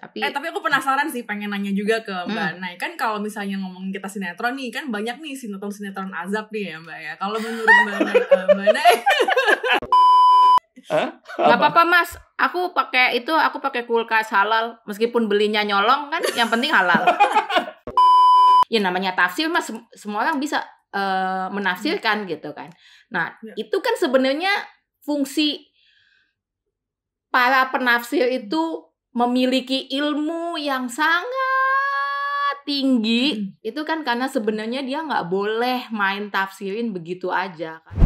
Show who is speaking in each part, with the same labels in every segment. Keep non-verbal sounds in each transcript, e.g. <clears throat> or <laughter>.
Speaker 1: Tapi Eh, tapi aku penasaran sih pengen nanya juga ke Mbak hmm. Nay. Kan kalau misalnya ngomong kita sinetron nih, kan
Speaker 2: banyak nih sinetron-sinetron azab nih ya, Mbak ya. Kalau menurut Mbak Nay, eh, Mbak Nay <laughs>
Speaker 3: nggak
Speaker 2: apa-apa mas, aku pakai itu, aku pakai kulkas halal, meskipun belinya nyolong kan, yang penting halal. ya namanya tafsir mas, semua orang bisa uh, menafsirkan gitu kan. Nah ya. itu kan sebenarnya fungsi para penafsir itu memiliki ilmu yang sangat tinggi hmm. itu kan karena sebenarnya dia nggak boleh main tafsirin begitu aja kan.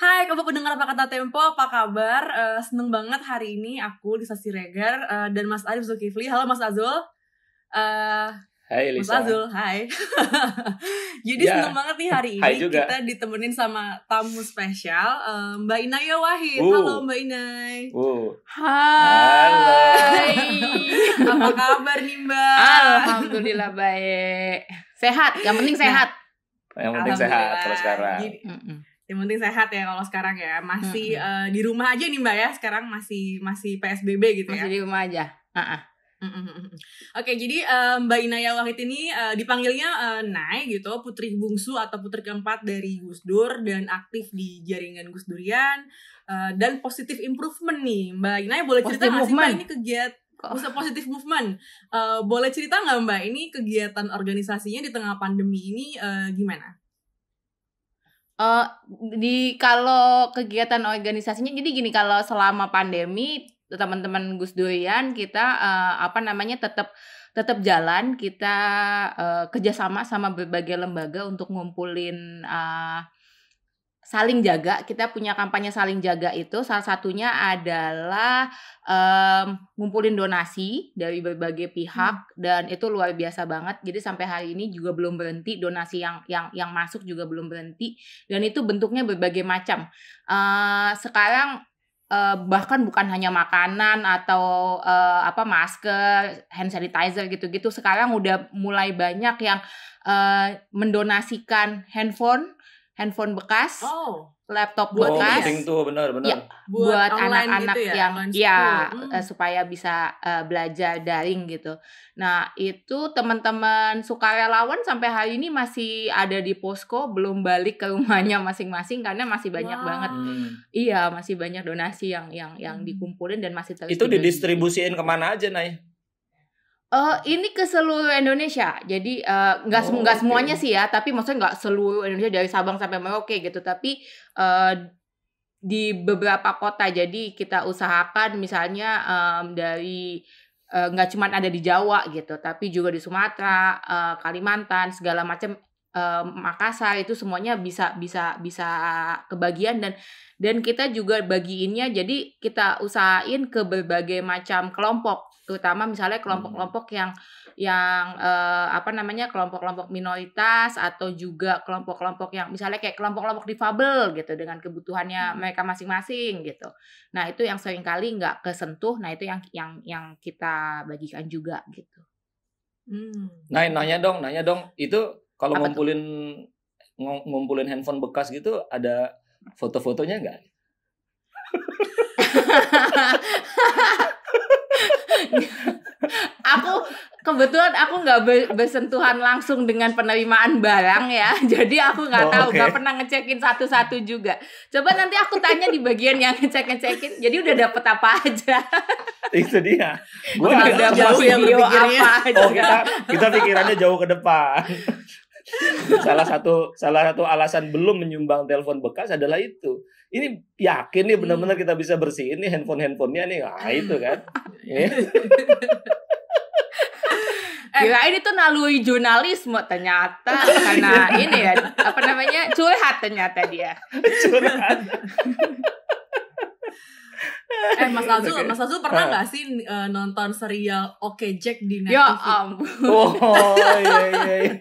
Speaker 1: Hai, kamu pendengar apa kata Tempo, apa kabar? Uh, seneng banget hari ini aku Lisa Siregar uh, eh, dan Mas Arif Zulkifli. Halo Mas Azul. Uh,
Speaker 3: Hai Elisa. Mas Azul, hai. <laughs> Jadi ya. seneng banget
Speaker 1: nih hari <laughs> ini juga. kita ditemenin sama tamu spesial eh, Mbak Inaya Wahid. Uh. Halo Mbak Inay. Uh. Hai. Halo.
Speaker 2: <laughs> Apa
Speaker 1: kabar nih Mbak?
Speaker 2: Alhamdulillah baik. Sehat, yang penting nah, sehat.
Speaker 3: Nah, yang penting sehat kalau sekarang. Jadi,
Speaker 2: yang penting
Speaker 1: sehat ya kalau sekarang ya masih -hmm. uh, di rumah aja nih mbak ya sekarang masih masih psbb gitu masih ya
Speaker 2: masih di rumah aja uh -uh.
Speaker 1: Oke, jadi uh, Mbak Inaya Wahid ini uh, dipanggilnya uh, Nai gitu, putri bungsu atau putri keempat dari Gus Dur dan aktif di jaringan Gus Durian uh, dan positif improvement nih. Mbak Inaya boleh cerita nggak sih Mbak ini kegiatan bisa positif movement. Uh, boleh cerita nggak Mbak ini kegiatan organisasinya di tengah pandemi ini uh, gimana?
Speaker 2: Uh, di kalau kegiatan organisasinya jadi gini kalau selama pandemi teman-teman Gus Durian kita uh, apa namanya tetap tetap jalan kita uh, kerjasama sama berbagai lembaga untuk ngumpulin uh, saling jaga kita punya kampanye saling jaga itu salah satunya adalah um, ngumpulin donasi dari berbagai pihak hmm. dan itu luar biasa banget jadi sampai hari ini juga belum berhenti donasi yang yang yang masuk juga belum berhenti dan itu bentuknya berbagai macam uh, sekarang uh, bahkan bukan hanya makanan atau uh, apa masker, hand sanitizer gitu-gitu. Sekarang udah mulai banyak yang uh, mendonasikan handphone handphone bekas, oh.
Speaker 3: laptop bekas. Oh, penting tuh benar-benar. Ya,
Speaker 2: buat anak-anak gitu ya, yang ya hmm. Eh, supaya bisa uh, belajar daring gitu. Nah, itu teman-teman sukarelawan sampai hari ini masih ada di posko, belum balik ke rumahnya masing-masing karena masih banyak wow. banget. Hmm. Iya, masih banyak donasi yang yang yang hmm. dikumpulin dan masih terus. Itu
Speaker 3: didistribusiin kemana aja, Nay?
Speaker 2: Uh, ini ke seluruh Indonesia, jadi eh, nggak uh, oh, okay. semuanya sih ya, tapi maksudnya nggak seluruh Indonesia dari Sabang sampai Merauke gitu, tapi uh, di beberapa kota, jadi kita usahakan misalnya um, dari nggak uh, cuma ada di Jawa gitu, tapi juga di Sumatera, uh, Kalimantan, segala macam uh, Makassar itu semuanya bisa bisa bisa kebagian dan dan kita juga bagiinnya, jadi kita usahain ke berbagai macam kelompok terutama misalnya hmm. kelompok-kelompok yang yang eh, apa namanya kelompok-kelompok minoritas atau juga kelompok-kelompok yang misalnya kayak kelompok-kelompok difabel gitu dengan kebutuhannya hmm. mereka masing-masing gitu. Nah itu yang sering kali nggak kesentuh. Nah itu yang yang yang kita bagikan juga gitu.
Speaker 3: Hmm. Nah nanya dong, nanya dong itu kalau apa ngumpulin tuh? ngumpulin handphone bekas gitu ada foto-fotonya nggak?
Speaker 2: <laughs> aku kebetulan aku nggak be bersentuhan langsung dengan penerimaan barang ya <laughs> jadi aku nggak oh, tahu nggak okay. pernah ngecekin satu-satu juga coba nanti aku tanya di bagian yang ngecek ngecekin jadi udah dapet apa aja
Speaker 3: itu dia gue udah jauh yang video aja oh, kita kita pikirannya jauh ke depan salah satu salah satu alasan belum menyumbang telepon bekas adalah itu. Ini yakin nih benar-benar iya. kita bisa bersihin nih handphone-handphonenya nih. Ah itu kan.
Speaker 2: ya ini tuh nalui jurnalisme ternyata karena ini ya apa namanya curhat ternyata dia. <laughs> Eh Mas Azul, Mas Azul pernah ah. nggak sih
Speaker 1: uh, nonton serial Oke Jack di ya Netflix? Ya ampun. Um. Oh iya iya.
Speaker 3: iya.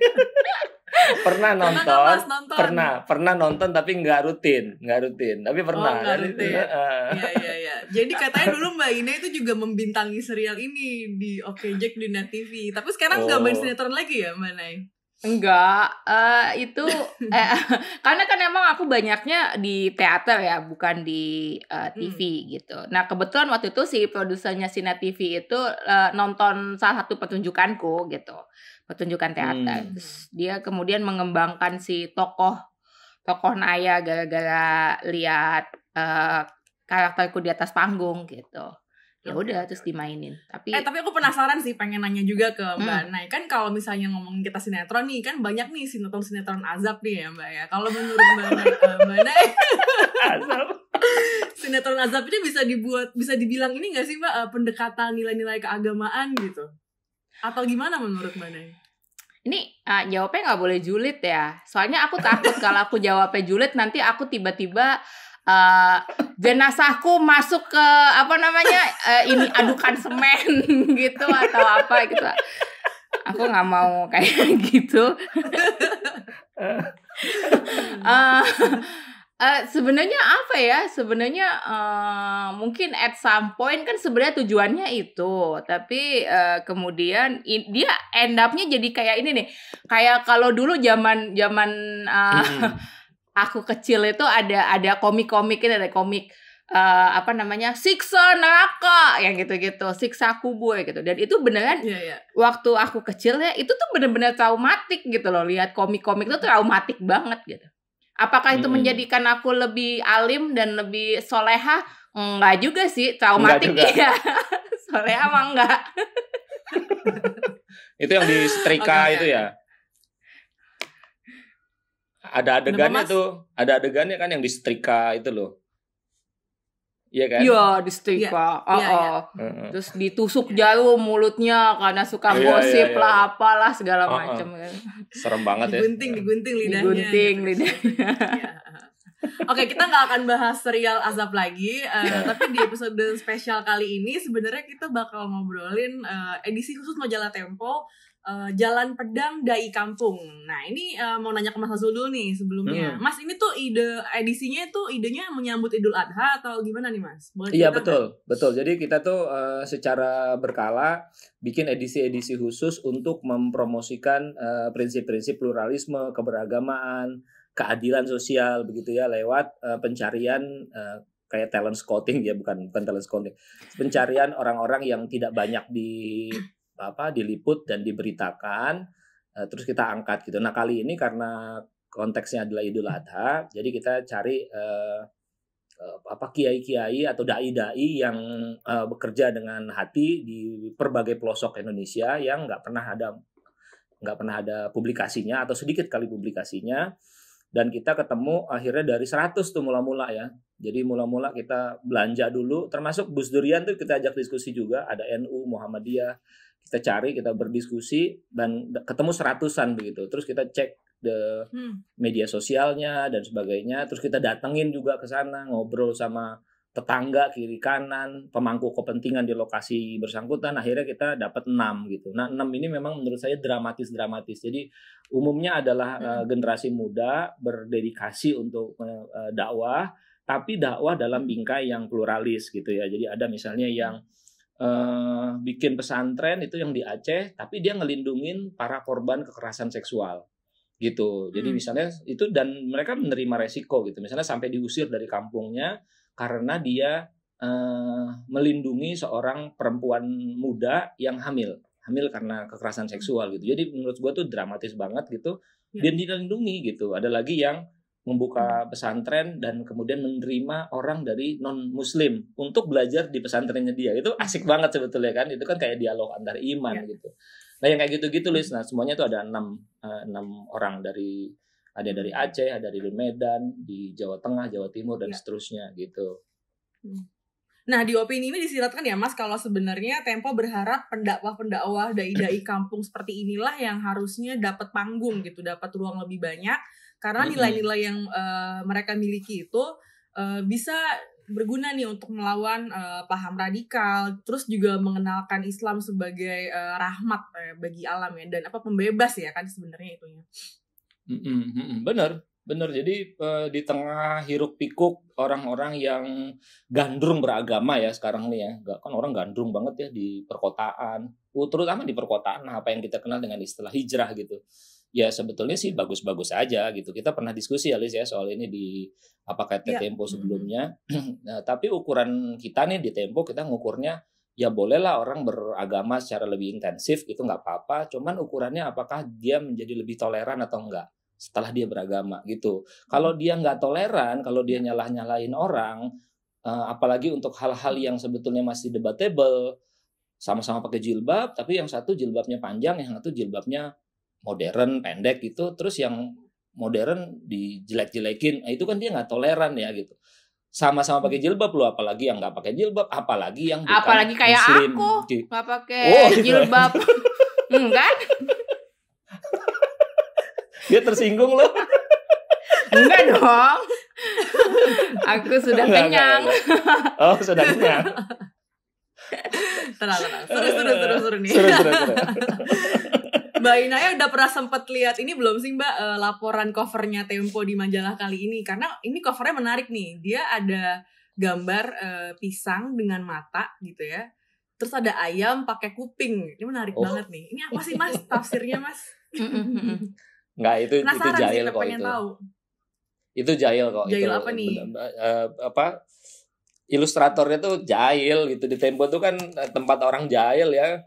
Speaker 3: pernah nonton, pernah, mas, nonton, pernah, pernah nonton tapi nggak rutin, nggak rutin, tapi oh, pernah. Oh, gak rutin. Eh, eh. Iya uh, iya iya.
Speaker 1: Jadi katanya dulu Mbak Ina itu juga membintangi serial ini di Oke Jack di Net TV, tapi sekarang nggak oh. main sinetron lagi ya Mbak Nay?
Speaker 2: Enggak, uh, itu <laughs> eh, <laughs> karena kan emang aku banyaknya di teater ya, bukan di uh, eh, TV hmm. gitu. Nah kebetulan waktu itu si produsernya Sina TV itu uh, nonton salah satu pertunjukanku gitu, pertunjukan teater. Hmm. Terus dia kemudian mengembangkan si tokoh tokoh Naya gara-gara lihat uh, karakterku di atas panggung gitu ya udah terus dimainin tapi eh
Speaker 1: tapi aku penasaran sih pengen nanya juga ke hmm. mbak hmm. Nay kan kalau misalnya ngomongin kita sinetron nih kan banyak nih sinetron sinetron azab nih ya mbak ya kalau menurut mbak Nay <laughs> eh, mbak Nay azab sinetron azab ini bisa dibuat bisa dibilang ini gak sih mbak eh, pendekatan nilai-nilai keagamaan gitu atau gimana menurut mbak Nay
Speaker 2: ini uh, jawabnya nggak boleh julid ya soalnya aku takut kalau aku jawabnya julid nanti aku tiba-tiba uh, jenazahku masuk ke apa namanya uh, ini adukan semen <laughs> gitu atau apa gitu aku nggak mau kayak <laughs> gitu uh, Uh, sebenarnya apa ya? Sebenarnya uh, mungkin at some point kan sebenarnya tujuannya itu, tapi uh, kemudian in, dia end upnya jadi kayak ini nih, kayak kalau dulu zaman zaman uh, mm -hmm aku kecil itu ada ada komik komik gitu, ini ada komik uh, apa namanya siksa neraka yang gitu-gitu siksa kubur gitu dan itu beneran yeah, yeah. waktu aku kecil ya itu tuh bener-bener traumatik gitu loh lihat komik-komik itu hmm. traumatik banget gitu apakah hmm. itu menjadikan aku lebih alim dan lebih soleha enggak juga sih traumatik enggak juga. iya <laughs> soleha mah
Speaker 3: enggak itu yang di setrika okay, itu ya ada adegannya tuh, ada adegannya kan yang disetrika itu loh. Iya kan? Iya, disetrika. Iya. Iya, iya. Ah, ah. Heeh. Ya, ya, ya.
Speaker 2: Terus ditusuk jauh mulutnya karena suka gosip lah apalah segala ah, macam
Speaker 3: Serem banget ya. Digunting, digunting lidahnya. Digunting lidahnya.
Speaker 2: Oke, kita
Speaker 1: nggak akan bahas serial Azab lagi, uh, tapi di episode spesial kali ini sebenarnya kita bakal ngobrolin uh, edisi khusus majalah Tempo uh, Jalan Pedang Dai Kampung. Nah, ini uh, mau nanya ke Mas Azul dulu nih sebelumnya. Hmm. Mas, ini tuh ide edisinya itu idenya menyambut Idul Adha atau gimana nih, Mas? Boleh Iya, betul.
Speaker 3: Kan? Betul. Jadi kita tuh uh, secara berkala bikin edisi-edisi khusus untuk mempromosikan prinsip-prinsip uh, pluralisme, keberagamaan, keadilan sosial begitu ya lewat uh, pencarian uh, kayak talent scouting ya bukan bukan talent scouting pencarian orang-orang yang tidak banyak di apa diliput dan diberitakan uh, terus kita angkat gitu nah kali ini karena konteksnya adalah Idul Adha jadi kita cari uh, apa kiai-kiai atau dai-dai yang uh, bekerja dengan hati di berbagai pelosok Indonesia yang nggak pernah ada nggak pernah ada publikasinya atau sedikit kali publikasinya dan kita ketemu akhirnya dari 100 tuh mula-mula ya. Jadi mula-mula kita belanja dulu, termasuk Gus Durian tuh kita ajak diskusi juga, ada NU, Muhammadiyah, kita cari, kita berdiskusi dan ketemu seratusan begitu. Terus kita cek the hmm. media sosialnya dan sebagainya, terus kita datengin juga ke sana, ngobrol sama tetangga kiri kanan pemangku kepentingan di lokasi bersangkutan akhirnya kita dapat enam gitu nah enam ini memang menurut saya dramatis dramatis jadi umumnya adalah hmm. uh, generasi muda berdedikasi untuk uh, dakwah tapi dakwah dalam mm. bingkai yang pluralis gitu ya jadi ada misalnya yang uh, bikin pesantren itu yang di Aceh tapi dia ngelindungin para korban kekerasan seksual gitu jadi hmm. misalnya itu dan mereka menerima resiko gitu misalnya sampai diusir dari kampungnya karena dia uh, melindungi seorang perempuan muda yang hamil hamil karena kekerasan hmm. seksual gitu jadi menurut gua tuh dramatis banget gitu ya. dan dilindungi gitu ada lagi yang membuka hmm. pesantren dan kemudian menerima orang dari non muslim untuk belajar di pesantrennya dia itu hmm. asik banget sebetulnya kan itu kan kayak dialog antar iman ya. gitu nah yang kayak gitu-gitu Lis nah semuanya itu ada enam eh, enam orang dari ada dari Aceh, ada dari Medan, di Jawa Tengah, Jawa Timur dan ya. seterusnya gitu.
Speaker 1: Hmm. Nah di opini ini disiratkan ya Mas kalau sebenarnya Tempo berharap pendakwah-pendakwah dai-dai <coughs> kampung seperti inilah yang harusnya dapat panggung gitu, dapat ruang lebih banyak karena nilai-nilai yang uh, mereka miliki itu uh, bisa berguna nih untuk melawan uh, paham radikal, terus juga mengenalkan Islam sebagai uh, rahmat uh, bagi alam ya dan apa pembebas ya kan sebenarnya itunya
Speaker 3: bener, bener. Jadi eh, di tengah hiruk pikuk orang-orang yang gandrung beragama ya sekarang nih ya, Gak, kan orang gandrung banget ya di perkotaan, uh, terutama di perkotaan. Nah, apa yang kita kenal dengan istilah hijrah gitu ya sebetulnya sih bagus-bagus aja gitu. Kita pernah diskusi ya Liz ya soal ini di kayak ya. Tempo sebelumnya. <clears throat> nah, tapi ukuran kita nih di Tempo kita ngukurnya ya bolehlah orang beragama secara lebih intensif itu nggak apa-apa. Cuman ukurannya apakah dia menjadi lebih toleran atau enggak setelah dia beragama gitu. Hmm. Kalau dia nggak toleran, kalau dia nyalah-nyalahin orang, uh, apalagi untuk hal-hal yang sebetulnya masih debatable, sama-sama pakai jilbab, tapi yang satu jilbabnya panjang, yang satu jilbabnya modern, pendek gitu, terus yang modern dijelek-jelekin, nah, itu kan dia nggak toleran ya gitu. Sama-sama pakai jilbab lu, apalagi yang nggak pakai jilbab, apalagi yang bukan apalagi kayak muslim. aku gitu.
Speaker 2: nggak pakai oh, iya. jilbab, enggak. <laughs> Hmm, kan?
Speaker 3: Dia tersinggung loh. Enggak dong. Aku sudah enggak, kenyang.
Speaker 1: Enggak,
Speaker 3: Oh, sudah kenyang. tenang, tenang. Seru, seru, seru, nih. Seru, seru, seru.
Speaker 1: Mbak Inaya udah pernah sempat lihat ini belum sih Mbak uh, laporan covernya Tempo di majalah kali ini karena ini covernya menarik nih dia ada gambar uh, pisang dengan mata gitu ya terus ada ayam pakai kuping ini menarik oh. banget nih ini apa sih Mas tafsirnya Mas
Speaker 3: Enggak, itu Penasaran itu jahil kok itu. Tahu. Itu jahil kok. Jahil itu, apa nih? Uh, apa ilustratornya tuh jahil gitu di Tempo tuh kan eh, tempat orang jahil ya.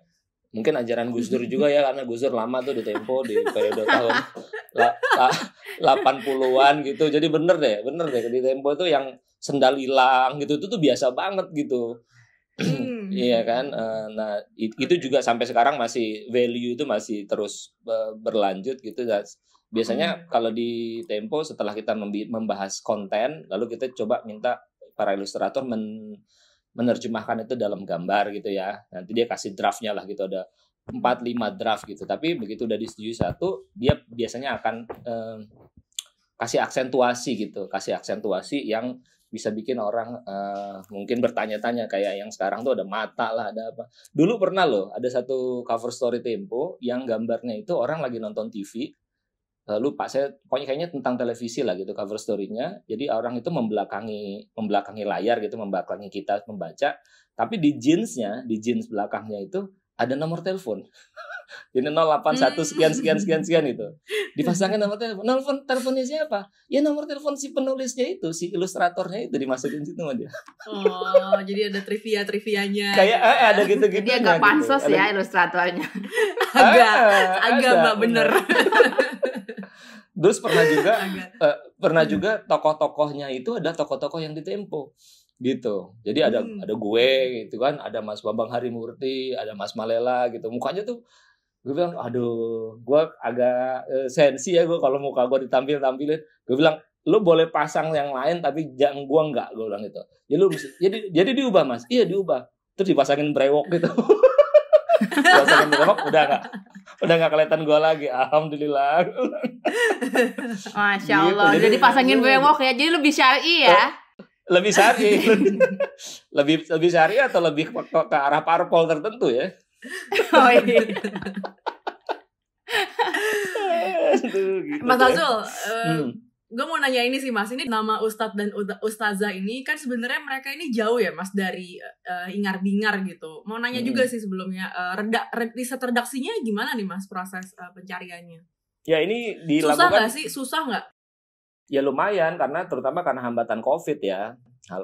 Speaker 3: Mungkin ajaran Gus Dur juga ya karena Gus Dur lama tuh di Tempo di periode tahun la, la, 80-an gitu. Jadi bener deh, bener deh di Tempo itu yang sendal hilang gitu itu tuh biasa banget gitu Hmm. iya kan eh, nah itu, juga sampai sekarang masih value itu masih terus berlanjut gitu dan biasanya hmm. kalau di Tempo setelah kita membahas konten lalu kita coba minta para ilustrator men menerjemahkan itu dalam gambar gitu ya nanti dia kasih draftnya lah gitu ada 4-5 draft gitu tapi begitu udah disetujui satu dia biasanya akan eh, kasih aksentuasi gitu kasih aksentuasi yang bisa bikin orang uh, mungkin bertanya-tanya kayak yang sekarang tuh ada mata lah ada apa dulu pernah loh ada satu cover story Tempo yang gambarnya itu orang lagi nonton TV lalu eh, lupa saya pokoknya kayaknya tentang televisi lah gitu cover storynya jadi orang itu membelakangi membelakangi layar gitu membelakangi kita membaca tapi di jeansnya di jeans belakangnya itu ada nomor telepon. <laughs> Ini 081 sekian sekian sekian sekian itu. Dipasangkan nomor telepon. Nomor teleponnya siapa? Ya nomor telepon si penulisnya itu, si ilustratornya itu dimasukin situ sama dia. Oh, jadi ada trivia trivianya. Kayak eh, eh ada gitu ya, gitu. Dia <laughs> agak pansos gitu. ya
Speaker 2: ilustratornya.
Speaker 3: agak agak mbak bener. Terus pernah juga uh, pernah juga tokoh-tokohnya itu ada tokoh-tokoh yang ditempo gitu jadi ada hmm. ada gue gitu kan ada Mas Bambang Hari Murti ada Mas Malela gitu mukanya tuh gue bilang aduh gue agak eh, sensi ya gue kalau muka gue ditampil tampilin gue bilang lu boleh pasang yang lain tapi jangan gue enggak gue bilang gitu jadi ya lu mesti, jadi jadi diubah mas iya diubah terus dipasangin brewok gitu <laughs> dipasangin brewok udah enggak udah nggak kelihatan gue lagi alhamdulillah
Speaker 2: <laughs> masya gitu, allah gitu, jadi, jadi pasangin hmm. brewok ya jadi lebih syari ya eh,
Speaker 3: lebih syari <laughs> lebih lebih sehari atau lebih ke, ke arah parpol tertentu ya <laughs> oh iya gitu
Speaker 1: Mas Azul, ya. eh, hmm. gue mau nanya ini sih Mas, ini nama Ustadz dan Ustazah ini kan sebenarnya mereka ini jauh ya Mas dari uh, ingar-bingar gitu. Mau nanya hmm. juga sih sebelumnya, uh, eh, redak, riset redaksinya gimana nih Mas proses uh, pencariannya?
Speaker 3: Ya ini dilakukan. Susah gak
Speaker 1: sih? Susah nggak?
Speaker 3: Ya lumayan karena terutama karena hambatan COVID ya,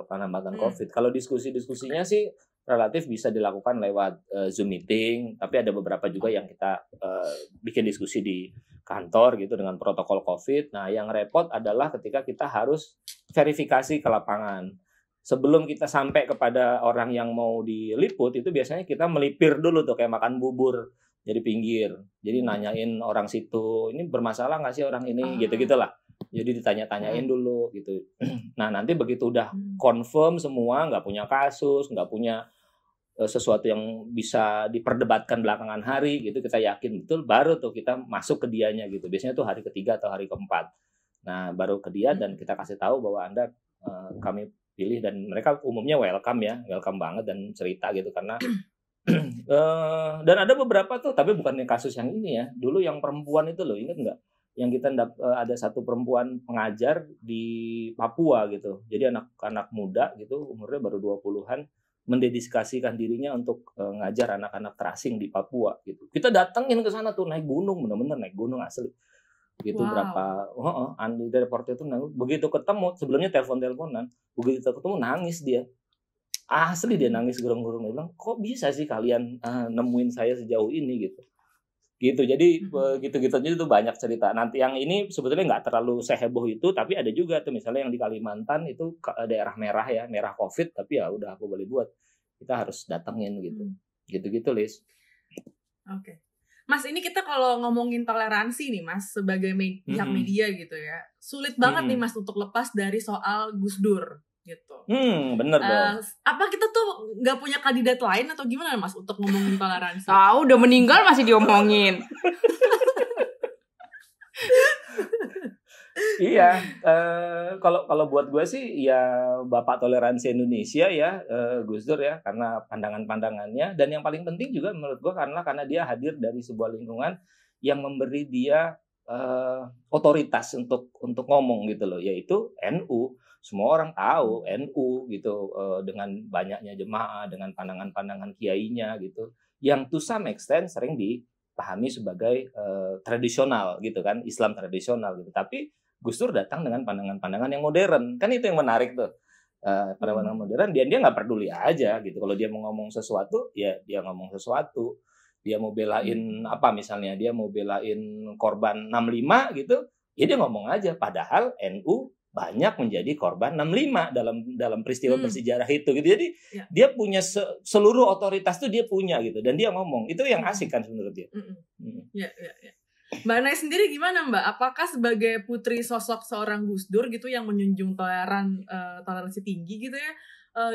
Speaker 3: karena hambatan hmm. COVID. Kalau diskusi-diskusinya sih relatif bisa dilakukan lewat uh, Zoom meeting, tapi ada beberapa juga yang kita uh, bikin diskusi di kantor gitu dengan protokol COVID. Nah, yang repot adalah ketika kita harus verifikasi ke lapangan. Sebelum kita sampai kepada orang yang mau diliput, itu biasanya kita melipir dulu tuh kayak makan bubur jadi pinggir. Jadi hmm. nanyain orang situ, ini bermasalah nggak sih orang ini, gitu ah. gitu lah jadi ditanya-tanyain hmm. dulu gitu <clears throat> nah nanti begitu udah hmm. confirm semua nggak punya kasus nggak punya e, sesuatu yang bisa diperdebatkan belakangan hari gitu kita yakin betul baru tuh kita masuk ke dianya gitu biasanya tuh hari ketiga atau hari keempat nah baru ke dia dan hmm. kita kasih tahu bahwa anda uh, kami pilih dan mereka umumnya welcome ya welcome banget dan cerita gitu karena uh, <clears throat> <clears throat> dan ada beberapa tuh tapi bukan kasus yang ini ya dulu yang perempuan itu loh ingat nggak yang kita eh, ada satu perempuan pengajar di Papua gitu. Jadi anak-anak muda gitu umurnya baru 20-an mendedikasikan dirinya untuk eh, ngajar anak-anak terasing di Papua gitu. Kita datengin ke sana tuh naik gunung bener-bener naik gunung asli. Gitu wow. berapa oh, oh Andi dari Porto itu nah, begitu ketemu sebelumnya telepon-teleponan, begitu ketemu nangis dia. Asli dia nangis gerung-gerung dia bilang, "Kok bisa sih kalian uh, nemuin saya sejauh ini?" gitu gitu jadi begitu hmm. gitu-gitunya itu banyak cerita nanti yang ini sebetulnya nggak terlalu seheboh itu tapi ada juga tuh misalnya yang di Kalimantan itu daerah merah ya merah covid tapi ya udah aku boleh buat kita harus datengin gitu hmm. gitu-gitu Liz
Speaker 1: oke okay. Mas ini kita kalau ngomongin toleransi nih Mas sebagai me mm -hmm. media gitu ya sulit banget mm -hmm. nih Mas untuk lepas dari soal Gus Dur
Speaker 3: gitu. Hmm, bener eh, dong.
Speaker 1: Uh, apa kita tuh nggak punya kandidat lain atau gimana mas untuk
Speaker 2: ngomongin toleransi? Tahu udah meninggal masih diomongin. <laughs> iya,
Speaker 3: eh, kalau kalau buat gue sih ya bapak toleransi Indonesia ya uh, Gus Dur ya karena pandangan-pandangannya dan yang paling penting juga menurut gue karena karena dia hadir dari sebuah lingkungan yang memberi dia uh, otoritas untuk untuk ngomong gitu loh yaitu NU semua orang tahu hmm. NU gitu uh, dengan banyaknya jemaah dengan pandangan-pandangan kiainya gitu yang to some extent sering dipahami sebagai uh, tradisional gitu kan Islam tradisional gitu tapi Gus Dur datang dengan pandangan-pandangan yang modern kan itu yang menarik tuh Uh, pada hmm. modern dia dia nggak peduli aja gitu kalau dia mau ngomong sesuatu ya dia ngomong sesuatu dia mau belain apa misalnya dia mau belain korban 65 gitu ya dia ngomong aja padahal NU banyak menjadi korban 65 dalam dalam peristiwa hmm. bersejarah itu gitu jadi ya. dia punya se seluruh otoritas tuh dia punya gitu dan dia ngomong itu yang hmm. asik kan menurut dia hmm.
Speaker 1: Hmm. Ya, ya, ya. Mbak Nay sendiri gimana Mbak? Apakah sebagai putri sosok seorang Gus Dur gitu yang menjunjung toleran uh, toleransi tinggi gitu ya? uh,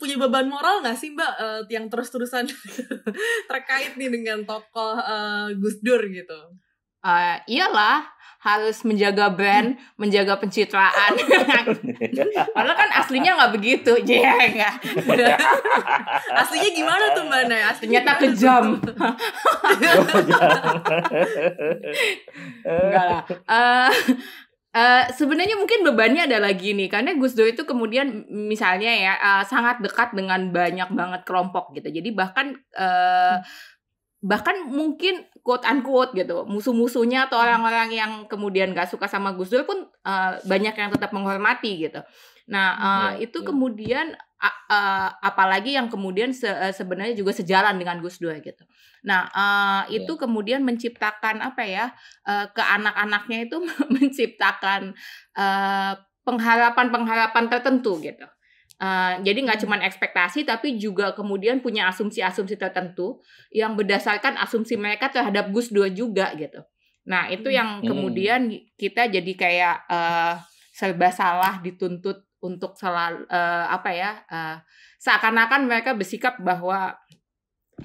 Speaker 1: punya beban moral nggak sih Mbak uh, yang terus-terusan <laughs> terkait nih dengan tokoh uh, Gus Dur gitu?
Speaker 2: Uh, iyalah harus menjaga brand, menjaga pencitraan. <laughs> Padahal kan aslinya nggak begitu, ya <laughs> nggak. aslinya gimana tuh mbak Naya, Aslinya tak kejam. enggak lah. Uh, Uh, sebenarnya mungkin bebannya ada lagi nih karena Gus Dur itu kemudian misalnya ya uh, sangat dekat dengan banyak banget kelompok gitu. Jadi bahkan uh, bahkan mungkin quote unquote gitu musuh-musuhnya atau hmm. orang-orang yang kemudian gak suka sama Gus Dur pun uh, banyak yang tetap menghormati gitu. Nah uh, itu iya. kemudian uh, apalagi yang kemudian se e, sebenarnya juga sejalan dengan Gus Dur gitu. Nah, uh, itu kemudian menciptakan apa ya? Uh, ke anak-anaknya itu <laughs> menciptakan pengharapan-pengharapan uh, tertentu gitu. Uh, jadi nggak hmm. cuma ekspektasi tapi juga kemudian punya asumsi-asumsi tertentu yang berdasarkan asumsi mereka terhadap Gus Dur juga gitu. Nah itu hmm. yang hmm. kemudian kita jadi kayak uh, serba salah dituntut untuk selalu uh, apa ya uh, seakan-akan mereka bersikap bahwa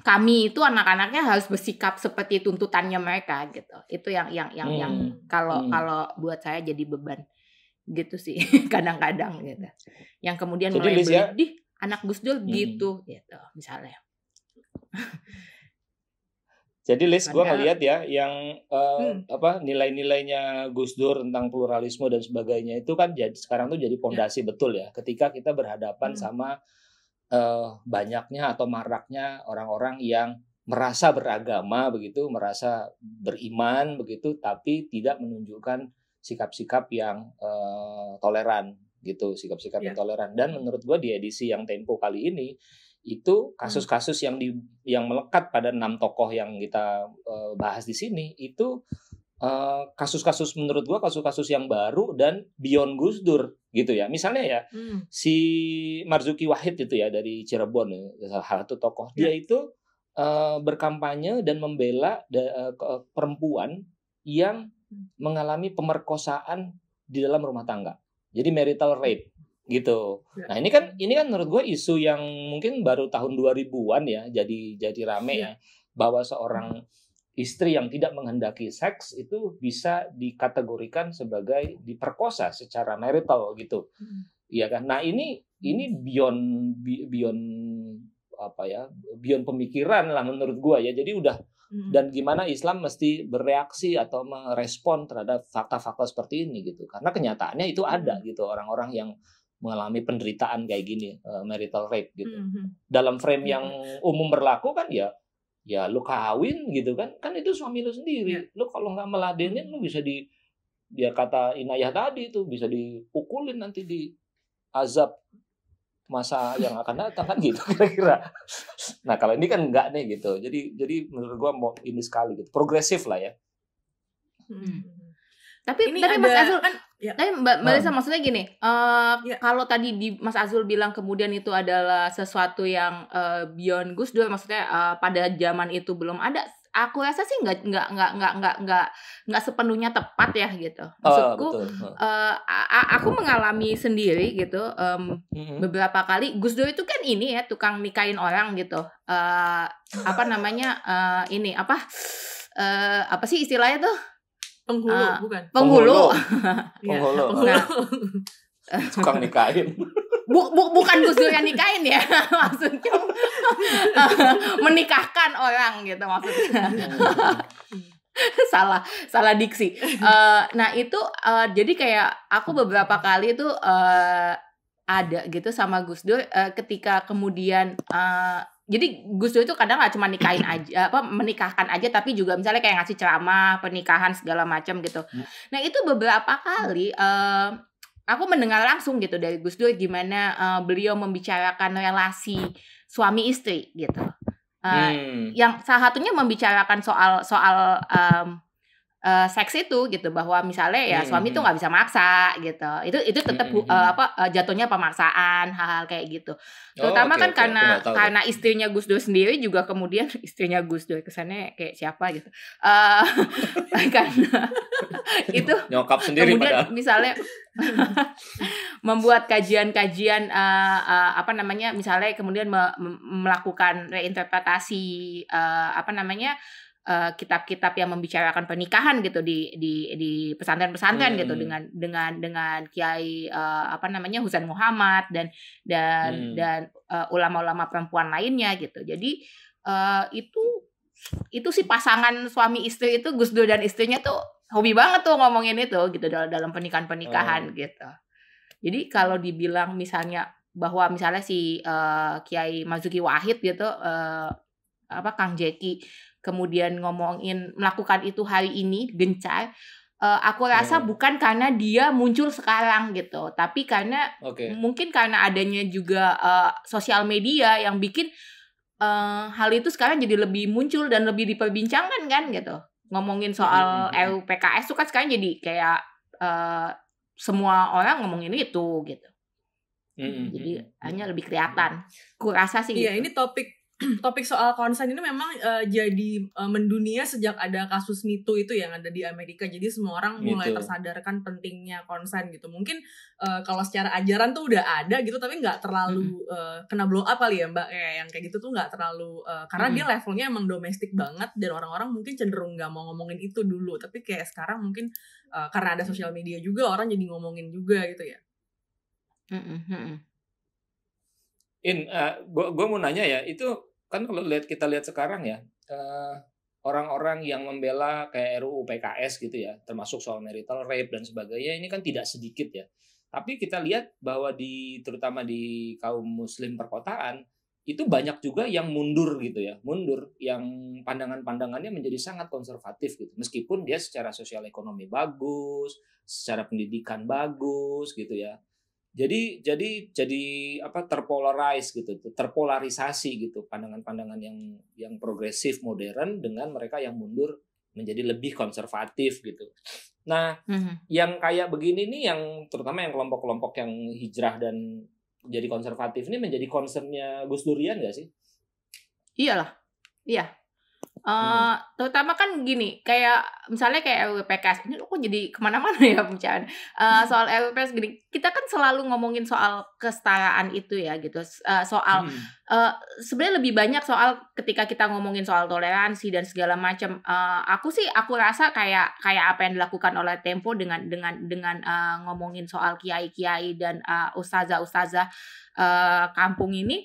Speaker 2: kami itu anak-anaknya harus bersikap seperti tuntutannya mereka gitu itu yang yang yang hmm. yang kalau hmm. kalau buat saya jadi beban gitu sih <laughs> kadang-kadang gitu yang kemudian jadi mulai ya? anak Gus Dur hmm. gitu gitu misalnya <laughs>
Speaker 3: Jadi list gue ngeliat ya yang uh, hmm. apa nilai-nilainya Gus Dur tentang pluralisme dan sebagainya itu kan jadi sekarang tuh jadi pondasi ya. betul ya ketika kita berhadapan hmm. sama uh, banyaknya atau maraknya orang-orang yang merasa beragama begitu, merasa beriman begitu tapi tidak menunjukkan sikap-sikap yang uh, toleran gitu, sikap-sikap ya. yang toleran dan menurut gue di edisi yang Tempo kali ini itu hmm. kasus-kasus yang di yang melekat pada enam tokoh yang kita uh, bahas di sini itu eh, kasus-kasus uh, menurut gua kasus-kasus yang baru dan beyond Gus Dur gitu ya. Misalnya ya hmm. si Marzuki Wahid itu ya dari Cirebon ya, salah satu tokoh. Ya. Dia itu uh, berkampanye dan membela da, perempuan yang hmm. mengalami pemerkosaan di dalam rumah tangga. Jadi marital rape gitu. Ya. Nah, ini kan ini kan menurut gue isu yang mungkin baru tahun 2000-an ya jadi jadi rame iya. ya bahwa seorang istri yang tidak menghendaki seks itu bisa dikategorikan sebagai diperkosa secara marital gitu. Hmm. Iya hmm. kan? Nah, ini ini hmm. beyond beyond apa ya? Beyond pemikiran lah menurut gue ya. Jadi udah hmm. dan gimana Islam mesti bereaksi atau merespon terhadap fakta-fakta seperti ini gitu. Karena kenyataannya itu ada gitu orang-orang yang mengalami penderitaan kayak gini uh, marital rape gitu. Mm -hmm. Dalam frame iya. yang umum berlaku kan ya ya lu kawin gitu kan kan itu suami lu sendiri. Yeah. Lu kalau nggak meladenin lu bisa di dia ya kata Inayah tadi itu bisa dipukulin nanti di azab masa yang akan datang kan gitu kira-kira. <laughs> Nah, kalau ini kan enggak nih gitu. Jadi jadi menurut gua mau ini sekali gitu. Progresif lah ya. Hmm. hmm.
Speaker 2: Tapi ini tapi ada... Mas Azul kan Ya. Tapi Mbak Melisa maksudnya gini, uh, ya. kalau tadi di Mas Azul bilang kemudian itu adalah sesuatu yang uh, beyond Gus Dur, maksudnya uh, pada zaman itu belum ada. Aku rasa sih nggak nggak nggak nggak nggak nggak nggak sepenuhnya tepat ya gitu. Ah, Maksudku, oh, betul. Uh, aku mengalami sendiri gitu um, beberapa kali. Gus Dur itu kan ini ya tukang nikahin orang gitu. Uh, apa namanya uh, ini apa uh, apa sih istilahnya tuh? Penghulu, uh, bukan. Penghulu.
Speaker 3: Penghulu. <laughs> Iya, penghulu. Nah, <laughs> nikahin.
Speaker 2: Bu, bu, bukan Gus Dur yang nikahin ya <laughs> maksudnya menikahkan orang gitu maksudnya hmm. salah salah diksi uh, nah itu uh, jadi kayak aku beberapa kali itu uh, ada gitu sama Gus Dur uh, ketika kemudian uh, jadi Gus Dur itu kadang nggak cuma nikahin <clears throat> aja apa menikahkan aja tapi juga misalnya kayak ngasih ceramah pernikahan segala macam gitu hmm. nah itu beberapa kali uh, aku mendengar langsung gitu dari Gus Dur gimana uh, beliau membicarakan relasi suami istri gitu uh, hmm. yang salah satunya membicarakan soal soal um, uh, seks itu gitu bahwa misalnya ya hmm suami tuh iya. nggak bisa maksa gitu itu itu tetap hmm uh, mm, eh, mm. apa uh, jatuhnya pemaksaan hal-hal kayak gitu oh, terutama oh, okay, kan okay. karena karena istrinya Gus Dur sendiri juga kemudian <laughs> istrinya Gus Dur kesannya kayak siapa gitu uh, <laughs> karena <laughs> itu
Speaker 3: nyokap sendiri kemudian padahal.
Speaker 2: misalnya membuat kajian-kajian uh, uh, apa namanya misalnya kemudian me- melakukan reinterpretasi uh, apa namanya Eh, kitab-kitab uh, yang membicarakan pernikahan gitu di di di pesantren-pesantren gitu hmm. gitu dengan dengan dengan kiai uh, apa namanya Husain Muhammad dan dan hmm. dan eh, ulama-ulama uh, perempuan lainnya gitu. Jadi uh, itu itu sih pasangan suami istri itu Gus Dur dan istrinya tuh hobi banget tuh ngomongin itu gitu dalam pernikahan-pernikahan oh. gitu. Jadi kalau dibilang misalnya bahwa misalnya si uh, Kiai Mazuki Wahid gitu uh, apa Kang Jeki kemudian ngomongin melakukan itu hari ini gencar uh, aku rasa hmm. bukan karena dia muncul sekarang gitu, tapi karena okay. mungkin karena adanya juga uh, sosial media yang bikin uh, hal itu sekarang jadi lebih muncul dan lebih diperbincangkan kan gitu. Ngomongin soal hmm. tuh itu kan sekarang jadi kayak uh, semua orang ngomongin itu gitu. Hmm. Jadi hmm. hanya lebih kelihatan. Kurasa sih. Iya, gitu. ini topik
Speaker 1: <clears throat> topik soal konsen ini memang uh, jadi uh, mendunia sejak ada kasus mito itu yang ada di Amerika. Jadi semua orang mulai tersadarkan pentingnya konsen gitu. Mungkin uh, kalau secara ajaran tuh udah ada gitu, tapi nggak terlalu mm -hmm. uh, kena blow up kali ya Mbak. Kayak yang kayak gitu tuh nggak terlalu uh, karena mm -hmm. dia levelnya emang domestik banget dan orang-orang mungkin cenderung nggak mau ngomongin itu dulu. Tapi kayak sekarang mungkin uh, karena ada sosial media juga orang jadi ngomongin juga gitu ya.
Speaker 2: Mm -hmm.
Speaker 3: In, uh, gue mau nanya ya itu kan kalau lihat kita lihat sekarang ya eh, orang-orang yang membela kayak RUU PKS gitu ya, termasuk soal marital rape dan sebagainya ini kan tidak sedikit ya. Tapi kita lihat bahwa di terutama di kaum muslim perkotaan itu banyak juga yang mundur gitu ya, mundur yang pandangan-pandangannya menjadi sangat konservatif gitu. Meskipun dia secara sosial ekonomi bagus, secara pendidikan bagus gitu ya jadi jadi jadi apa terpolarize gitu terpolarisasi gitu pandangan-pandangan yang yang progresif modern dengan mereka yang mundur menjadi lebih konservatif gitu. Nah, mm-hmm. yang kayak begini nih yang terutama yang kelompok-kelompok yang hijrah dan jadi konservatif ini menjadi concernnya Gus Durian gak sih? Iyalah,
Speaker 2: iya Uh, terutama kan gini kayak misalnya kayak RUPKS ini kok jadi kemana-mana ya pembicaraan uh, eh, hmm. soal RUPKS gini kita kan selalu ngomongin soal kesetaraan itu ya gitu uh, soal hmm. uh, sebenarnya lebih banyak soal ketika kita ngomongin soal toleransi dan segala macam uh, aku sih aku rasa kayak kayak apa yang dilakukan oleh Tempo dengan dengan dengan uh, ngomongin soal kiai-kiai dan uh, ustazah-ustazah uh, kampung ini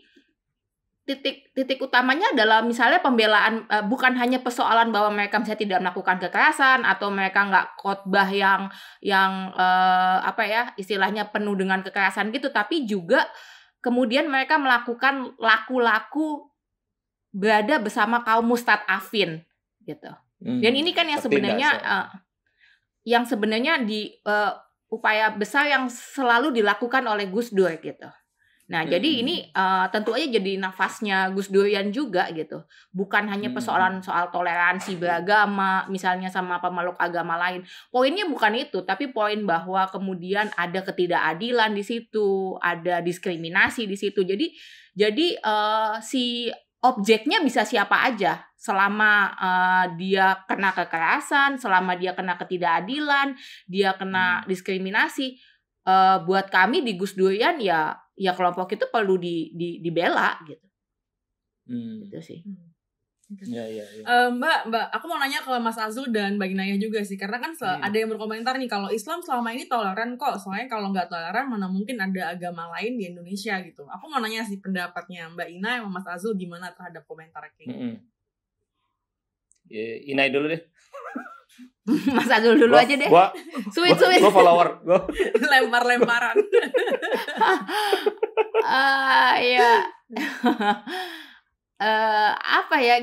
Speaker 2: titik titik utamanya adalah misalnya pembelaan uh, bukan hanya persoalan bahwa mereka misalnya tidak melakukan kekerasan atau mereka nggak khotbah yang yang uh, apa ya istilahnya penuh dengan kekerasan gitu tapi juga kemudian mereka melakukan laku-laku berada bersama kaum mustad afin gitu hmm, dan ini kan yang sebenarnya uh, yang sebenarnya di uh, upaya besar yang selalu dilakukan oleh Gus Dur gitu Nah, hmm. jadi hmm, ini uh, tentu aja jadi nafasnya Gus Durian juga gitu. Bukan hanya hmm, persoalan soal toleransi beragama misalnya sama pemeluk agama lain. Poinnya bukan itu, tapi poin bahwa kemudian ada ketidakadilan di situ, ada diskriminasi di situ. Jadi jadi uh, si objeknya bisa siapa aja selama uh, dia kena kekerasan, selama dia kena ketidakadilan, dia kena diskriminasi. Uh, buat kami di Gus Durian ya ya kelompok itu perlu di, di dibela gitu hmm. gitu sih hmm. Gitu. Ya, ya, ya. Uh,
Speaker 1: mbak, mbak, aku mau nanya ke Mas Azul dan Mbak Ginaya juga sih, karena kan ya, ada yang berkomentar nih kalau Islam selama ini toleran kok, soalnya kalau nggak toleran mana mungkin ada agama lain di Indonesia gitu. Aku mau nanya sih pendapatnya Mbak Ina sama Mas Azul gimana terhadap komentar kayak
Speaker 3: hmm. gitu. Hmm. Ya, Inai dulu deh. <laughs>
Speaker 1: Mas Azul dulu gua, aja deh. Gua, sweet, gua, sweet. Gua follower. Gua. <laughs> Lempar-lemparan.
Speaker 2: uh, ya. uh, apa ya?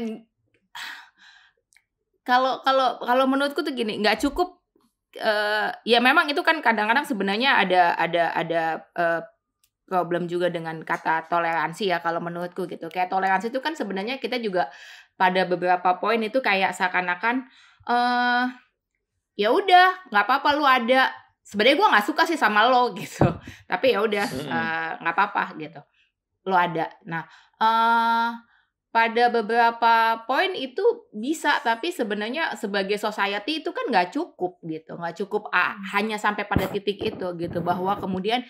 Speaker 2: Kalau kalau kalau menurutku tuh gini, nggak cukup. Uh, ya memang itu kan kadang-kadang sebenarnya ada ada ada uh, problem juga dengan kata toleransi ya kalau menurutku gitu. Kayak toleransi itu kan sebenarnya kita juga pada beberapa poin itu kayak seakan-akan eh ya udah nggak apa-apa lu ada sebenarnya gue nggak suka sih sama lo <laughs> gitu tapi ya udah eh, nggak hmm. uh, apa-apa gitu lo ada nah uh, pada beberapa poin itu bisa tapi sebenarnya sebagai society itu kan nggak cukup gitu nggak cukup ah, hanya sampai pada titik itu gitu bahwa kemudian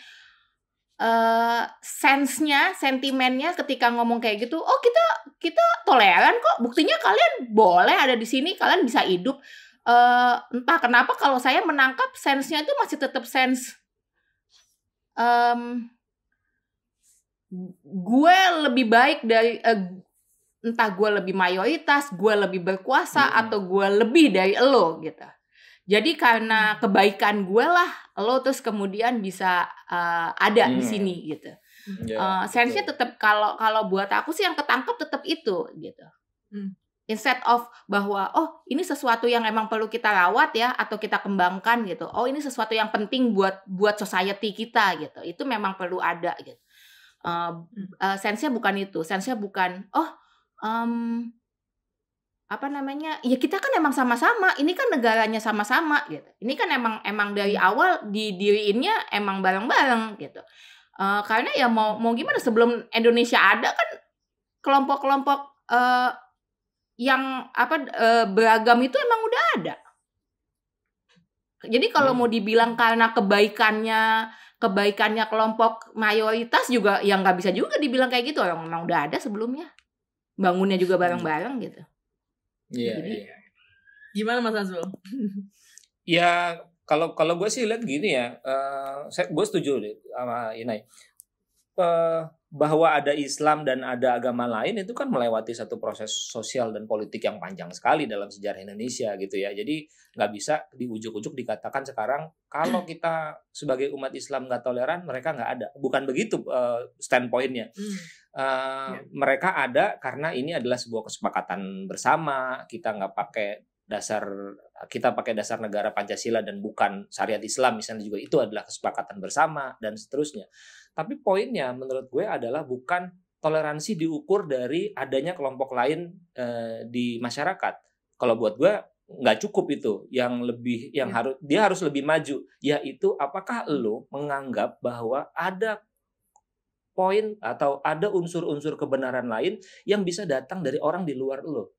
Speaker 2: Eh, sensenya, sentimennya ketika ngomong kayak gitu, oh kita kita toleran kok. Buktinya kalian boleh ada di sini, kalian bisa hidup. Uh, entah kenapa kalau saya menangkap sensenya itu masih tetap sense um, gue lebih baik dari uh, entah gue lebih mayoritas, gue lebih berkuasa hmm. atau gue lebih dari lo gitu. Jadi karena kebaikan gue lah, lo terus kemudian bisa uh, ada hmm. di sini gitu. Yeah, uh, tetap kalau kalau buat aku sih yang ketangkep tetap itu gitu. Hmm. Instead of bahwa oh ini sesuatu yang emang perlu kita rawat ya atau kita kembangkan gitu. Oh ini sesuatu yang penting buat buat society kita gitu. Itu memang perlu ada gitu. Uh, uh, bukan itu. sense bukan oh um, apa namanya ya kita kan emang sama-sama ini kan negaranya sama-sama gitu ini kan emang emang dari awal didiriinnya emang bareng-bareng gitu uh, karena ya mau mau gimana sebelum Indonesia ada kan kelompok-kelompok uh, yang apa uh, beragam itu emang udah ada jadi kalau mau hmm. dibilang karena kebaikannya kebaikannya kelompok mayoritas juga yang nggak bisa juga dibilang kayak gitu orang memang udah ada sebelumnya bangunnya juga hmm. bareng-bareng gitu
Speaker 3: Iya. Yeah, iya.
Speaker 1: Gimana Mas Azul? <laughs>
Speaker 3: ya kalau kalau gue sih lihat gini ya, uh, eh, gue setuju deh sama Inai. Uh, bahwa ada Islam dan ada agama lain itu kan melewati satu proses sosial dan politik yang panjang sekali dalam sejarah Indonesia gitu ya. Jadi nggak bisa di ujuk ujuk dikatakan sekarang kalau hmm. kita sebagai umat Islam nggak toleran mereka nggak ada. Bukan begitu uh, standpointnya. Uh, ya. Mereka ada karena ini adalah sebuah kesepakatan bersama. Kita nggak pakai dasar kita pakai dasar negara Pancasila dan bukan syariat Islam misalnya juga itu adalah kesepakatan bersama dan seterusnya. Tapi poinnya menurut gue adalah bukan toleransi diukur dari adanya kelompok lain uh, di masyarakat. Kalau buat gue nggak cukup itu yang lebih yang ya. harus dia harus lebih maju yaitu apakah lo menganggap bahwa ada poin atau ada unsur-unsur kebenaran lain yang bisa datang dari orang di luar lo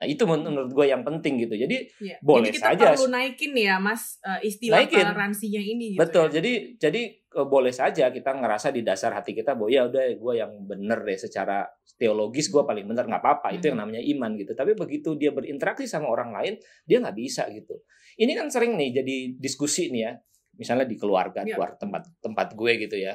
Speaker 3: Nah, itu menurut gue yang penting gitu. Jadi
Speaker 1: ya. boleh jadi kita saja. kita perlu naikin ya, Mas, eh, istilah toleransinya ini. Gitu
Speaker 3: Betul. Ya? Jadi jadi Eh, boleh saja kita ngerasa di dasar hati kita bahwa ya udah gue yang bener deh secara teologis gue paling bener nggak apa-apa itu yang hmm. namanya iman gitu tapi begitu dia berinteraksi sama orang lain dia nggak bisa gitu ini kan sering nih jadi diskusi nih ya misalnya di keluarga ya. keluar tempat tempat gue gitu ya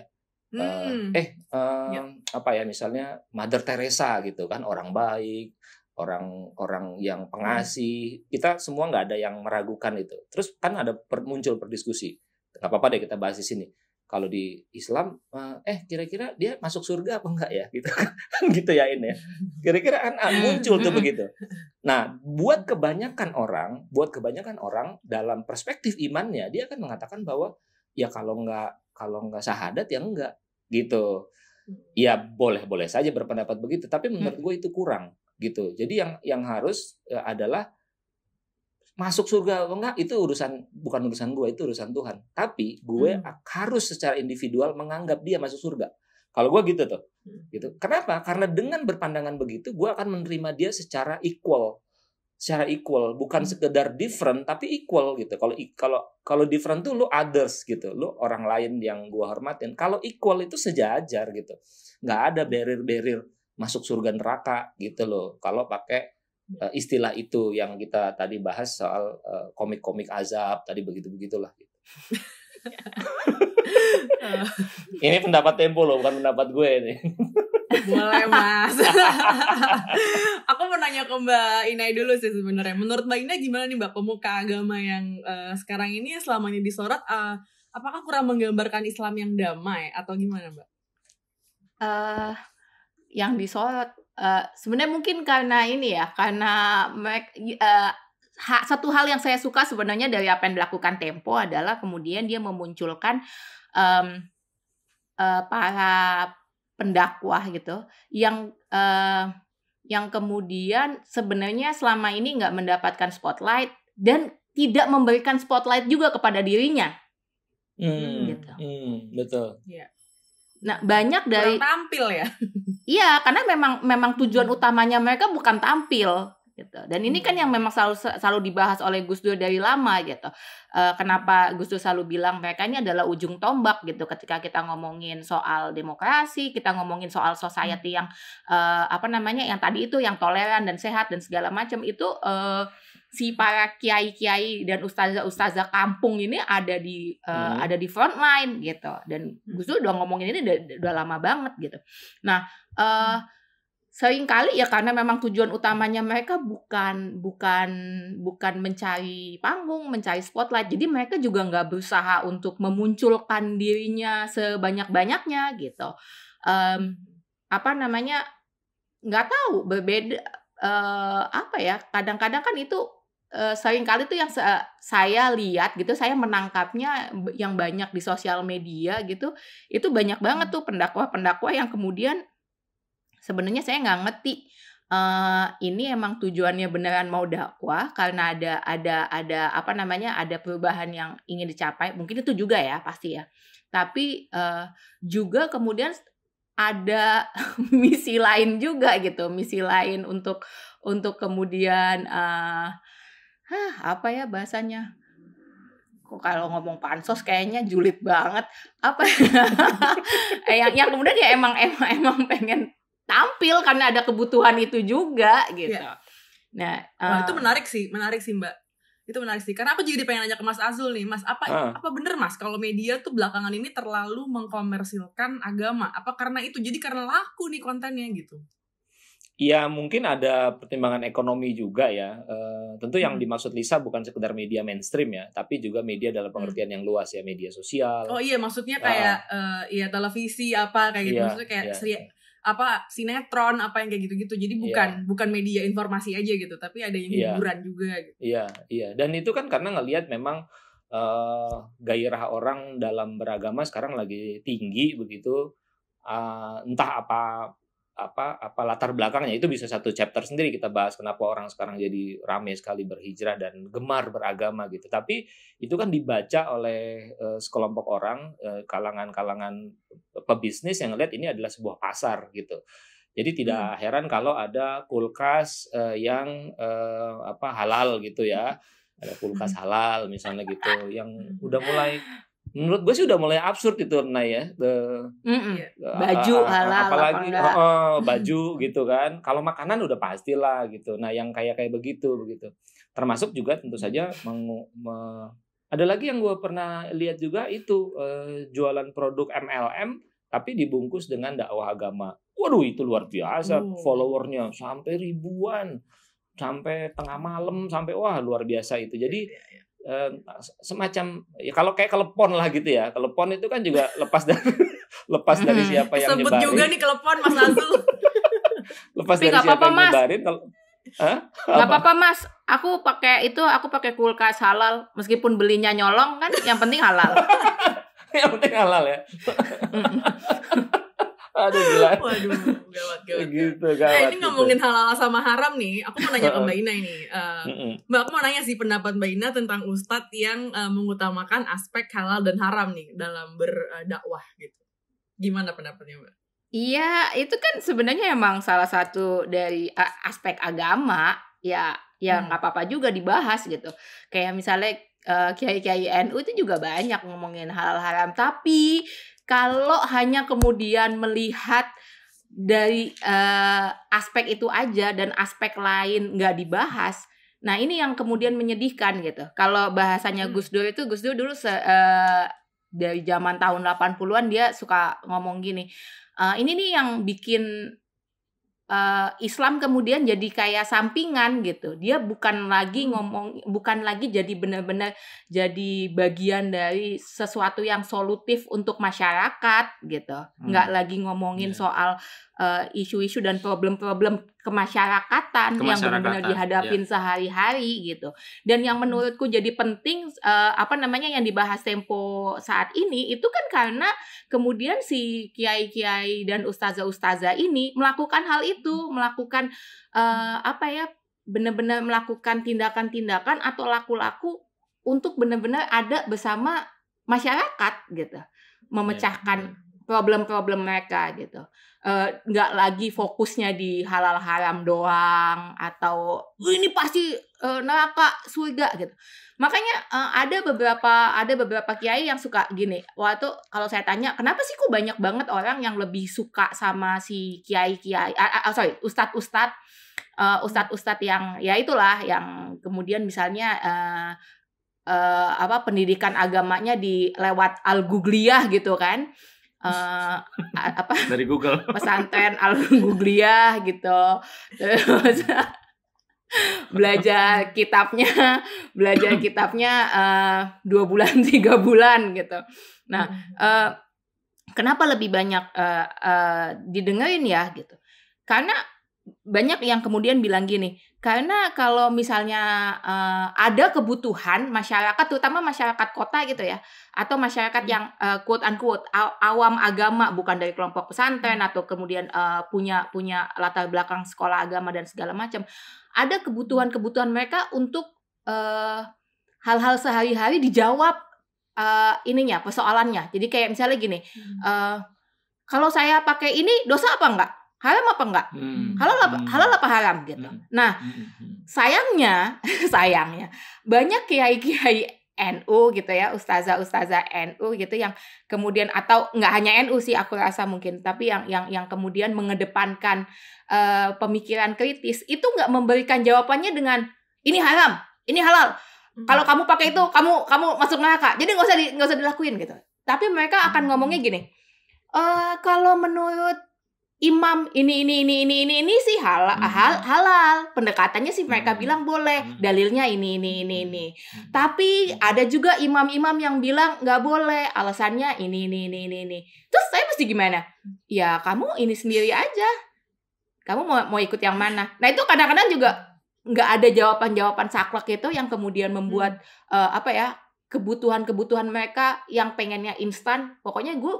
Speaker 3: eh, hmm. eh um, ya. apa ya misalnya Mother Teresa gitu kan orang baik orang-orang yang hmm. pengasih hmm. kita semua nggak ada yang meragukan itu terus kan ada per, muncul perdiskusi nggak apa-apa deh kita bahas di sini kalau di Islam eh, eh kira-kira dia masuk surga apa enggak ya gitu kan <laughs> gitu ya ini ya kira-kira kan muncul tuh <laughs> begitu nah buat kebanyakan orang buat kebanyakan orang dalam perspektif imannya dia akan mengatakan bahwa ya kalau enggak kalau enggak sahadat ya enggak gitu hmm. ya boleh-boleh saja berpendapat begitu tapi menurut hmm. gue itu kurang gitu jadi yang yang harus eh, adalah masuk surga atau enggak itu urusan bukan urusan gue itu urusan Tuhan tapi gue hmm. harus secara individual menganggap dia masuk surga kalau gue gitu tuh hmm. gitu kenapa karena dengan berpandangan begitu gue akan menerima dia secara equal secara equal bukan hmm. sekedar different tapi equal gitu kalau kalau kalau different tuh lo others gitu lo orang lain yang gue hormatin kalau equal itu sejajar gitu nggak ada barrier-barrier masuk surga neraka gitu loh kalau pakai uh, istilah itu yang kita tadi bahas soal komik eh, komik-komik azab tadi begitu begitulah gitu. <laughs> ini pendapat Tempo loh, bukan pendapat gue ini.
Speaker 1: Boleh mas. <laughs> Aku mau nanya ke Mbak Inai dulu sih sebenarnya. Menurut Mbak Inai gimana nih Mbak pemuka agama yang uh, sekarang ini selamanya disorot, uh, apakah kurang menggambarkan Islam yang damai atau gimana Mbak?
Speaker 2: Uh, yang disorot Eh, sebenarnya mungkin karena ini ya, karena eh, ha satu hal yang saya suka sebenarnya dari apa yang dilakukan Tempo adalah kemudian dia memunculkan, um, uh, para pendakwah gitu yang, uh, yang kemudian sebenarnya selama ini nggak mendapatkan spotlight dan tidak memberikan spotlight juga kepada dirinya.
Speaker 3: Hmm, Gitu. hmm betul. Yeah.
Speaker 2: Nah, banyak dari Kurang tampil ya. iya, karena memang memang tujuan utamanya mereka bukan tampil gitu. Dan ini kan hmm. yang memang selalu selalu dibahas oleh Gus Dur dari lama gitu. E, kenapa Gus Dur selalu bilang mereka ini adalah ujung tombak gitu ketika kita ngomongin soal demokrasi, kita ngomongin soal society hmm. yang e, apa namanya yang tadi itu yang toleran dan sehat dan segala macam itu e, si para kiai-kiai dan ustazah-ustazah kampung ini ada di eh, hmm. ada di front line gitu dan hmm. Gus Dur udah ngomongin ini udah, udah lama banget gitu. Nah, uh, seringkali ya karena memang tujuan utamanya mereka bukan bukan bukan mencari panggung, mencari spotlight. Jadi mereka juga nggak berusaha untuk memunculkan dirinya sebanyak-banyaknya gitu. Um, apa namanya? nggak tahu berbeda uh, apa ya kadang-kadang kan itu uh, kali tuh yang eh, saya lihat gitu, saya menangkapnya yang banyak di sosial media gitu, itu banyak banget tuh pendakwa-pendakwa yang kemudian sebenarnya saya nggak ngerti uh, ini emang tujuannya beneran mau dakwah karena ada ada ada apa namanya ada perubahan yang ingin dicapai, mungkin itu juga ya pasti ya. Tapi uh, juga kemudian ada <laughs> misi lain juga gitu, misi lain untuk untuk kemudian uh, Hah, apa ya bahasanya? Kok kalau ngomong pansos kayaknya julid banget. Apa ya? <laughs> Eh, yang yang kemudian ya emang emang emang pengen tampil karena ada kebutuhan itu juga gitu. Ya. Nah, Wah, um, itu
Speaker 1: menarik sih, menarik sih Mbak. Itu menarik sih. Karena aku jadi pengen nanya ke Mas Azul nih, Mas, apa uh. apa bener Mas kalau media tuh belakangan ini terlalu mengkomersilkan agama? Apa karena itu? Jadi karena laku nih kontennya gitu.
Speaker 3: Ya mungkin ada pertimbangan ekonomi juga ya. Uh, tentu yang hmm. dimaksud Lisa bukan sekedar media mainstream ya, tapi juga media dalam hmm. pengertian hmm. yang luas ya, media sosial. Oh
Speaker 1: iya, maksudnya ah. kayak uh, uh ya televisi apa kayak gitu. iya, gitu, maksudnya kayak iya. seri apa sinetron apa yang kayak gitu-gitu. Jadi iya. bukan iya. bukan media informasi aja gitu, tapi ada yang iya. hiburan juga. gitu.
Speaker 3: Iya iya. Dan itu kan karena ngelihat memang uh, gairah orang dalam beragama sekarang lagi tinggi begitu. Uh, entah apa apa apa latar belakangnya itu bisa satu chapter sendiri kita bahas kenapa orang sekarang jadi ramai sekali berhijrah dan gemar beragama gitu tapi itu kan dibaca oleh e, sekelompok orang eh, kalangan-kalangan e, pebisnis yang lihat ini adalah sebuah pasar gitu jadi tidak hmm. heran kalau ada kulkas e, yang e, apa halal gitu ya ada kulkas <laughs> halal misalnya gitu yang udah mulai menurut gue sih udah mulai absurd itu nah ya the, mm -mm. Uh, baju ah, halal apalagi oh, oh, baju <laughs> gitu kan kalau makanan udah pastilah gitu nah yang kayak kayak begitu begitu termasuk juga tentu saja meng, me, ada lagi yang gue pernah lihat juga itu uh, jualan produk MLM tapi dibungkus dengan dakwah agama waduh itu luar biasa mm. followernya sampai ribuan sampai tengah malam sampai wah luar biasa itu jadi ya, ya Eh, semacam ya kalau kayak kelepon lah gitu ya kelepon itu kan juga <laughs> lepas dari lepas dari siapa yang yang sebut juga nih
Speaker 2: kelepon mas Azul
Speaker 3: <laughs> lepas Tapi dari siapa apa, yang mas. nyebarin kalau nggak apa-apa
Speaker 2: mas aku pakai itu aku pakai kulkas halal meskipun belinya nyolong kan yang penting halal <laughs>
Speaker 3: yang penting halal ya Aduh gila. <laughs> Waduh, gawat gawat. Gitu, eh, gawat. Eh, ini gitu. ngomongin
Speaker 1: halal sama haram nih, aku mau nanya ke <laughs> Mbak Ina ini. Uh, Mbak, aku mau nanya sih pendapat Mbak Ina tentang ustadz yang uh, mengutamakan aspek halal dan haram nih dalam berdakwah gitu. Gimana pendapatnya, Mbak?
Speaker 2: Iya, itu kan sebenarnya emang salah satu dari aspek agama ya yang hmm. nggak hmm. apa-apa juga dibahas gitu. Kayak misalnya kiai-kiai uh, kiai -kiai NU itu juga banyak ngomongin halal haram tapi kalau hanya kemudian melihat dari uh, aspek itu aja dan aspek lain nggak dibahas nah ini yang kemudian menyedihkan gitu kalau bahasanya hmm. Gus Dur itu Gus Dur dulu se, uh, dari zaman tahun 80-an dia suka ngomong gini uh, ini nih yang bikin Eh, Islam kemudian jadi kayak sampingan gitu. Dia bukan lagi hmm. ngomong, bukan lagi jadi benar-benar jadi bagian dari sesuatu yang solutif untuk masyarakat gitu. Hmm. Nggak lagi ngomongin yeah. soal isu eh, isu-isu dan problem-problem kemasyarakatan, yang benar-benar ya. dihadapin yeah. sehari-hari gitu. Dan yang hmm. menurutku jadi penting uh, apa namanya yang dibahas Tempo saat ini itu kan karena kemudian si kiai-kiai dan ustazah-ustazah ini melakukan hal itu, hmm. melakukan uh, apa ya benar-benar melakukan tindakan-tindakan atau laku-laku untuk benar-benar ada bersama masyarakat gitu iya, iya. memecahkan problem-problem mereka gitu eh, nggak uh, lagi fokusnya di halal haram doang atau ini pasti uh, neraka surga gitu makanya uh, ada beberapa ada beberapa kiai yang suka gini waktu kalau saya tanya kenapa sih kok banyak banget orang yang lebih suka sama si kiai kiai uh, uh, sorry ustad-ustad uh, ustad-ustad yang ya itulah yang kemudian misalnya uh, uh, apa pendidikan agamanya di lewat al gugliyah gitu kan uh,
Speaker 3: apa dari Google <laughs>
Speaker 2: pesantren al Googliah gitu terus <laughs> belajar kitabnya belajar <clears throat> kitabnya uh, dua bulan <laughs> tiga bulan gitu nah uh, kenapa lebih banyak uh, uh, didengerin ya gitu karena banyak yang kemudian bilang gini, karena kalau misalnya uh, ada kebutuhan masyarakat, terutama masyarakat kota gitu ya, atau masyarakat hmm. yang uh, eh, quote unquote awam agama, bukan dari kelompok pesantren hmm. atau kemudian uh, punya punya latar belakang sekolah agama dan segala macam, ada kebutuhan-kebutuhan mereka untuk hal hal-hal sehari-hari dijawab uh, ininya persoalannya. Jadi kayak misalnya gini, hmm. uh, kalau saya pakai ini dosa apa enggak? haram apa enggak hmm. halal apa hmm. halal apa haram gitu hmm. nah hmm, hmm, hmm. sayangnya <laughs> sayangnya banyak kiai-kiai NU gitu ya ustazah-ustazah NU gitu yang kemudian atau enggak hanya NU sih aku rasa mungkin tapi yang yang yang kemudian mengedepankan uh, pemikiran kritis itu nggak memberikan jawabannya dengan ini haram ini halal kalau kamu pakai itu kamu kamu masuk neraka jadi nggak usah nggak usah dilakuin gitu tapi mereka akan ngomongnya gini e, kalau menurut imam ini ini ini ini ini ini sih halal hmm. hal, halal pendekatannya sih mereka hmm. bilang boleh hmm. dalilnya ini ini ini ini hmm. tapi ada juga imam-imam yang bilang nggak boleh alasannya ini ini ini ini ini terus saya mesti gimana ya kamu ini sendiri aja kamu mau mau ikut yang mana nah itu kadang-kadang juga nggak ada jawaban-jawaban saklek itu yang kemudian membuat hmm. uh, apa ya kebutuhan-kebutuhan mereka yang pengennya instan pokoknya gue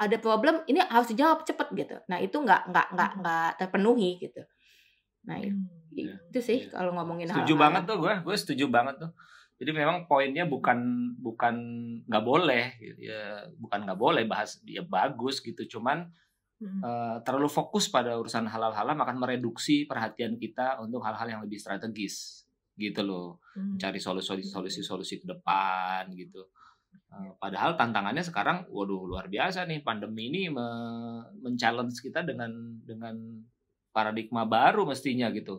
Speaker 2: ada problem ini harus dijawab cepet gitu nah itu nggak nggak nggak hmm. nggak terpenuhi gitu nah hmm. Iya, itu sih ya. kalau ngomongin setuju hal banget
Speaker 3: tuh gue gue setuju banget tuh jadi memang poinnya bukan bukan nggak boleh gitu. ya bukan nggak boleh bahas ya bagus gitu cuman uh, terlalu fokus pada urusan halal halal akan mereduksi perhatian kita untuk hal-hal yang lebih strategis gitu loh hmm. Mencari solusi solusi solusi ke depan gitu Eh, padahal tantangannya sekarang, waduh luar biasa nih pandemi ini me kita dengan dengan paradigma baru mestinya gitu,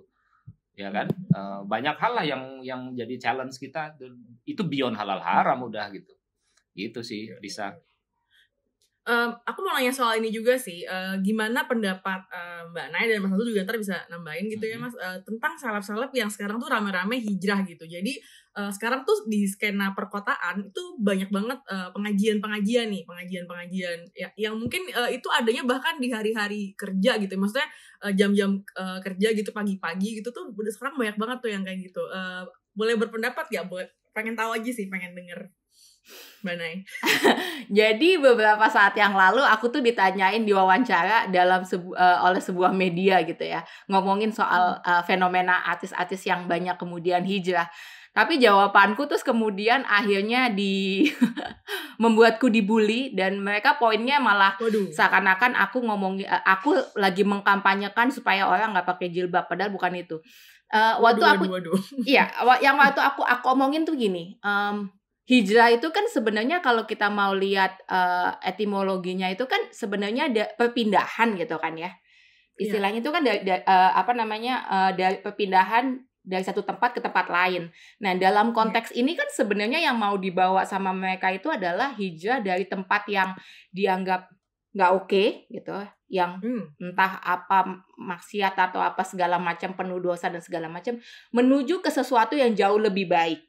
Speaker 3: ya kan? Eh, banyak hal lah yang yang jadi challenge kita itu beyond halal haram udah gitu, gitu sih bisa.
Speaker 1: Iya, iya, um, iya. aku mau nanya soal ini juga sih, uh, gimana pendapat uh, Mbak Naya dan Mas Satu juga ntar bisa nambahin gitu mm -hmm. ya mm-hmm. Mas uh, tentang salep-salep yang sekarang tuh rame-rame hijrah gitu. Jadi uh, sekarang tuh di skena perkotaan itu banyak banget eh, pengajian-pengajian uh, nih, pengajian-pengajian ya yang mungkin uh, itu adanya bahkan di hari-hari kerja gitu. Ya. Maksudnya jam-jam uh, kerja gitu pagi-pagi gitu tuh udah sekarang banyak banget tuh yang kayak gitu. Uh, boleh berpendapat ya buat pengen tahu aja sih, pengen denger. Mbak
Speaker 2: <laughs> Jadi beberapa saat yang lalu aku tuh ditanyain di wawancara dalam sebu uh, oleh sebuah media gitu ya, ngomongin soal uh, fenomena artis-artis yang banyak kemudian hijrah. Tapi jawabanku terus kemudian akhirnya di <laughs> membuatku dibully dan mereka poinnya malah seakan-akan aku ngomong e, aku lagi mengkampanyekan supaya orang nggak pakai jilbab padahal bukan itu. Uh, waktu waduh, aku waduh, <laughs> iya yang waktu aku aku omongin tuh gini um, hijrah itu kan sebenarnya kalau kita mau lihat uh, etimologinya itu kan sebenarnya ada perpindahan gitu kan ya iya. istilahnya yeah. itu kan dari, dari uh, apa namanya uh, dari perpindahan dari satu tempat ke tempat lain. Nah, dalam iya. konteks ini kan sebenarnya yang mau dibawa sama mereka itu adalah hijrah dari tempat yang dianggap nggak oke okay, gitu, yang hmm. entah apa maksiat atau apa segala macam penuh dosa dan segala macam menuju ke sesuatu yang jauh lebih baik.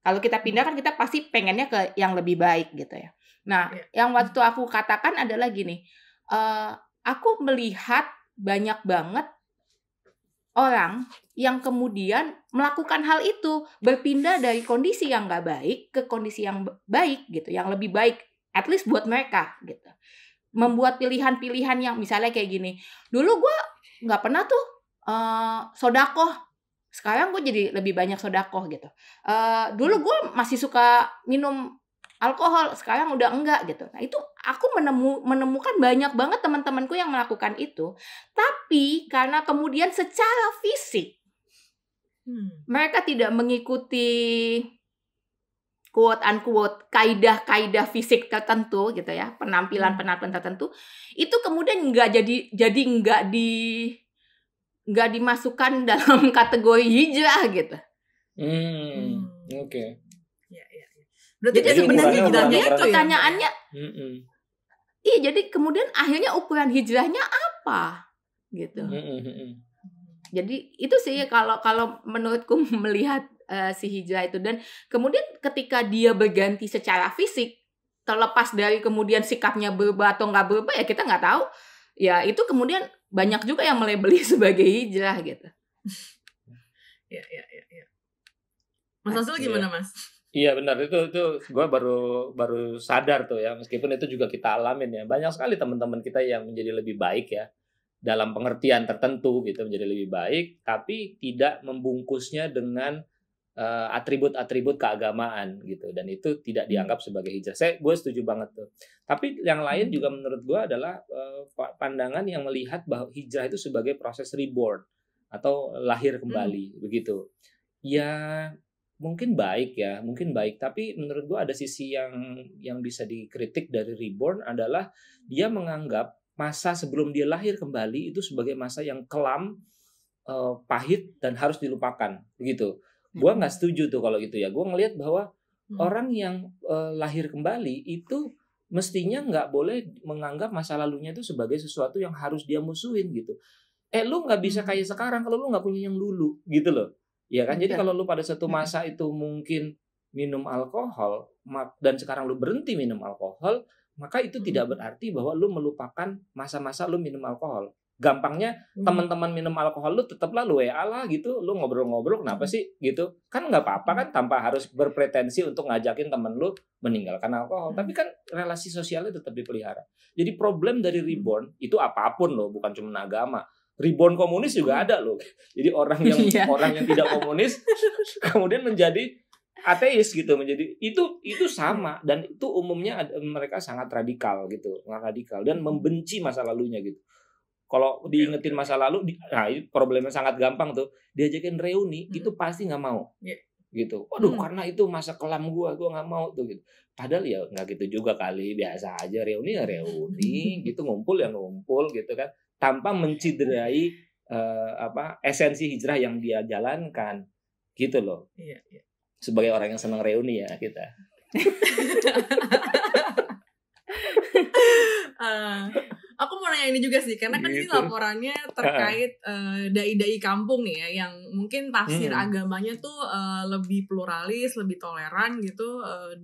Speaker 2: Kalau kita hmm. pindah kan kita pasti pengennya ke yang lebih baik gitu ya. Nah, iya. yang waktu aku katakan adalah gini, uh, aku melihat banyak banget orang yang kemudian melakukan hal itu berpindah dari kondisi yang nggak baik ke kondisi yang baik gitu, yang lebih baik, at least buat mereka gitu. Membuat pilihan-pilihan yang misalnya kayak gini, dulu gue nggak pernah tuh uh, sodakoh, sekarang gue jadi lebih banyak sodakoh gitu. Uh, dulu gue masih suka minum alkohol sekarang udah enggak gitu nah itu aku menemu menemukan banyak banget teman-temanku yang melakukan itu tapi karena kemudian secara fisik hmm. mereka tidak mengikuti quote unquote kaidah-kaidah fisik tertentu gitu ya penampilan penampilan tertentu itu kemudian nggak jadi jadi nggak di nggak dimasukkan <laughs> dalam kategori hijrah gitu.
Speaker 3: Hmm, oke. Okay. Berarti jadi sebenarnya ukurannya, gitu ya? pertanyaannya mm
Speaker 2: Iya, jadi kemudian akhirnya ukuran hijrahnya apa? Gitu. Jadi itu sih kalau kalau menurutku <laughs> melihat uh, si hijrah itu dan kemudian ketika dia berganti secara fisik terlepas dari kemudian sikapnya berubah atau nggak berubah ya kita nggak tahu ya itu kemudian banyak juga yang melebeli <laughs> sebagai hijrah gitu
Speaker 1: <laughs> ya ya ya, ya.
Speaker 3: mas Asul nah, gimana iya. mas Iya benar itu itu gue baru baru sadar tuh ya meskipun itu juga kita alamin ya banyak sekali teman-teman kita yang menjadi lebih baik ya dalam pengertian tertentu gitu menjadi lebih baik tapi tidak membungkusnya dengan eh, atribut-atribut uh, atribut keagamaan gitu dan itu tidak hmm. dianggap sebagai hijrah. Saya gue setuju banget tuh. Tapi yang lain hmm. juga menurut gue adalah uh, pandangan yang melihat bahwa hijrah itu sebagai proses reborn atau lahir hmm. kembali hmm. begitu. Ya mungkin baik ya, mungkin baik. Tapi menurut gue ada sisi yang yang bisa dikritik dari Reborn adalah dia menganggap masa sebelum dia lahir kembali itu sebagai masa yang kelam, eh, pahit dan harus dilupakan, gitu. Hmm. Gue nggak setuju tuh kalau gitu ya. Gue ngelihat bahwa hmm. orang yang eh, lahir kembali itu mestinya nggak boleh menganggap masa lalunya itu sebagai sesuatu yang harus dia musuhin gitu. Eh lu nggak bisa hmm. kayak sekarang kalau lu nggak punya yang dulu gitu loh Iya kan? Jadi kalau lu pada satu masa itu mungkin minum alkohol dan sekarang lu berhenti minum alkohol, maka itu hmm. tidak berarti bahwa lu melupakan masa-masa lu minum alkohol. Gampangnya hmm. teman-teman minum alkohol lu tetaplah lu WA lah gitu, lu ngobrol-ngobrol kenapa sih gitu. Kan nggak apa-apa kan tanpa harus berpretensi untuk ngajakin temen lu meninggalkan alkohol, hmm. tapi kan relasi sosialnya tetap dipelihara. Jadi problem dari reborn itu apapun loh, bukan cuma agama Ribon komunis juga hmm. ada loh. Jadi orang yang <laughs> yeah. orang yang tidak komunis <laughs> kemudian menjadi ateis gitu menjadi itu itu sama dan itu umumnya ada, mereka sangat radikal gitu, sangat radikal dan hmm. membenci masa lalunya gitu. Kalau diingetin masa lalu, di, nah ini problemnya sangat gampang tuh. Diajakin reuni hmm. itu pasti nggak mau. Yeah gitu. Aduh, hmm. karena itu masa kelam gua, gua nggak mau tuh gitu. Padahal ya nggak gitu juga kali, biasa aja reuni ya reuni, <laughs> gitu ngumpul ya ngumpul gitu kan tanpa menciderai uh, apa esensi hijrah yang dia jalankan gitu loh. Iya, iya. Sebagai orang yang senang reuni ya kita.
Speaker 1: uh, <laughs> aku mau nanya ini juga sih karena kan gitu. ini laporannya terkait dai <laughs> eh, dai-dai kampung nih ya yang mungkin tafsir hmm. agamanya tuh uh, lebih pluralis, lebih toleran gitu uh,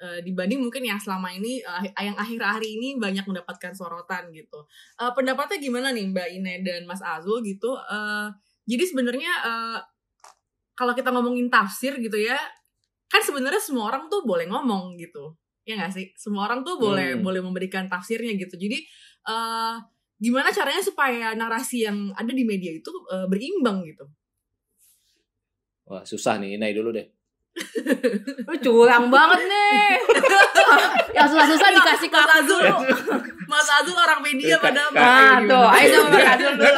Speaker 1: Eh, dibanding mungkin yang selama ini uh, yang akhir-akhir ini banyak mendapatkan sorotan gitu. Uh, pendapatnya gimana nih Mbak Ine dan Mas Azul gitu? Uh, jadi sebenarnya uh, kalau kita ngomongin tafsir gitu ya, kan sebenarnya semua orang tuh boleh ngomong gitu. Ya nggak sih? Semua orang tuh boleh hmm. boleh memberikan tafsirnya gitu. Jadi uh, gimana caranya supaya narasi yang ada di media itu uh, berimbang gitu?
Speaker 3: Wah, susah nih, naik dulu deh.
Speaker 2: Lu curang banget nih. <laughs> yang susah-susah dikasih ke Mas Azul. Mas Azul orang media pada
Speaker 3: Ah, tuh, ayo sama Mas Azul dulu.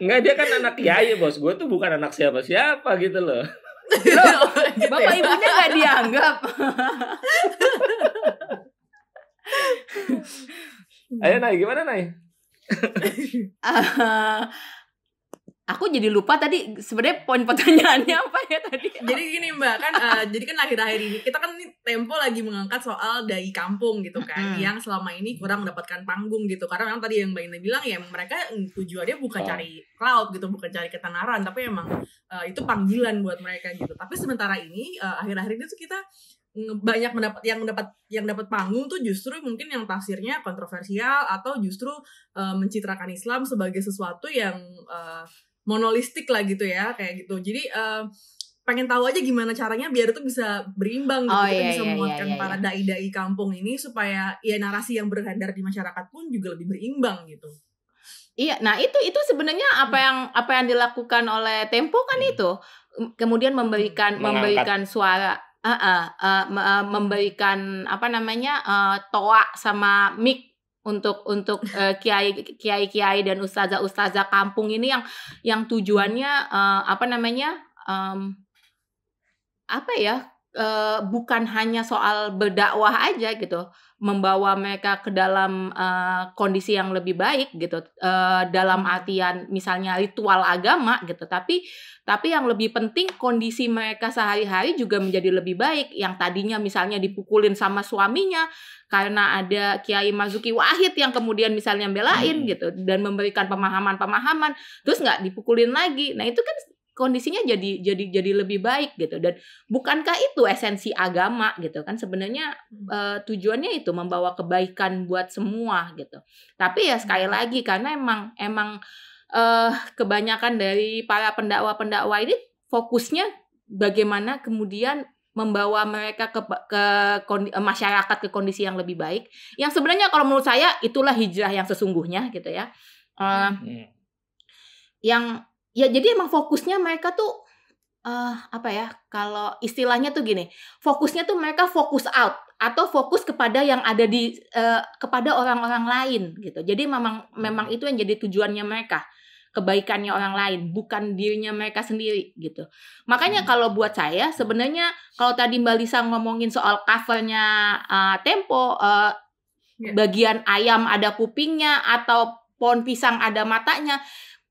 Speaker 3: Enggak, dia kan anak kiai, Bos. Gue tuh bukan anak siapa-siapa gitu loh. Loh, bapak gitu ya? ibunya gak dianggap. ayo, naik gimana, naik
Speaker 2: uh, <laughs> ah, aku jadi lupa tadi
Speaker 1: sebenarnya poin pertanyaannya apa ya tadi <laughs> jadi gini mbak kan uh, jadi kan akhir-akhir ini kita kan tempo lagi mengangkat soal dai kampung gitu kan yang selama ini kurang mendapatkan panggung gitu karena memang tadi yang mbak Ina bilang ya mereka mm, tujuannya bukan oh. cari cloud gitu bukan cari ketenaran tapi emang uh, eh, itu panggilan buat mereka gitu tapi sementara ini akhir eh, akhir-akhir ini tuh kita banyak mendapat yang mendapat yang dapat panggung tuh justru mungkin yang tafsirnya kontroversial atau justru uh, mencitrakan Islam sebagai sesuatu yang uh, monolistik lah gitu ya kayak gitu jadi uh, pengen tahu aja gimana caranya biar itu bisa berimbang gitu oh, kita iya, bisa iya, iya, menguatkan iya, iya, para dai-dai kampung ini supaya ya narasi yang beredar di masyarakat pun juga lebih berimbang gitu
Speaker 2: Iya, nah itu itu sebenarnya apa hmm. yang apa yang dilakukan oleh Tempo kan hmm. itu kemudian memberikan Mengangkat. memberikan suara uh, uh, uh, uh, memberikan apa namanya uh, toa sama mic untuk untuk uh, kiai kiai kiai dan ustazah ustazah kampung ini yang yang tujuannya uh, apa namanya um, apa ya uh, bukan hanya soal berdakwah aja gitu membawa mereka ke dalam uh, kondisi yang lebih baik gitu uh, dalam artian misalnya ritual agama gitu tapi tapi yang lebih penting kondisi mereka sehari-hari juga menjadi lebih baik yang tadinya misalnya dipukulin sama suaminya karena ada Kiai Mazuki Wahid yang kemudian misalnya belain hmm. gitu dan memberikan pemahaman-pemahaman terus nggak dipukulin lagi nah itu kan kondisinya jadi jadi jadi lebih baik gitu dan bukankah itu esensi agama gitu kan sebenarnya uh, tujuannya itu membawa kebaikan buat semua gitu tapi ya sekali hmm. lagi karena emang emang uh, kebanyakan dari para pendakwa-pendakwa ini fokusnya bagaimana kemudian membawa mereka ke, ke ke eh, masyarakat ke kondisi yang lebih baik. Yang sebenarnya kalau menurut saya itulah hijrah yang sesungguhnya gitu ya. Uh, hmm. Yang ya jadi emang fokusnya mereka tuh uh, apa ya kalau istilahnya tuh gini fokusnya tuh mereka fokus out atau fokus kepada yang ada di uh, kepada orang-orang lain gitu jadi memang memang hmm. itu yang jadi tujuannya mereka kebaikannya orang lain bukan dirinya mereka sendiri gitu makanya hmm. kalau buat saya sebenarnya kalau tadi mbak Lisa ngomongin soal covernya uh, Tempo uh, yeah. bagian ayam ada kupingnya atau pohon pisang ada matanya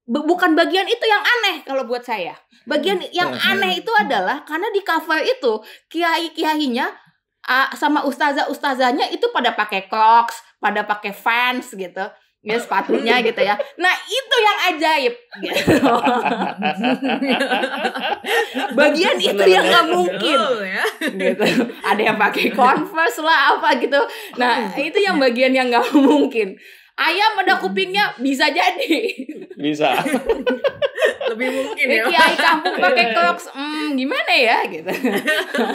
Speaker 2: bukan bagian itu yang aneh kalau buat saya. Bagian hmm. yang nah, aneh hmm. itu adalah karena di cover itu kiai-kiainya sama ustazah-ustazahnya itu pada pakai Crocs, pada pakai fans gitu. Ya sepatunya <laughs> gitu ya. Nah, itu yang ajaib gitu.
Speaker 3: <laughs>
Speaker 2: bagian itu yang nggak mungkin. Ya. Gitu. Ada yang pakai Converse lah apa gitu. Nah, hmm. itu yang bagian yang nggak mungkin ayam ada kupingnya bisa jadi bisa <laughs> lebih mungkin eh, ya kiai kampung pakai crocs hmm, gimana ya gitu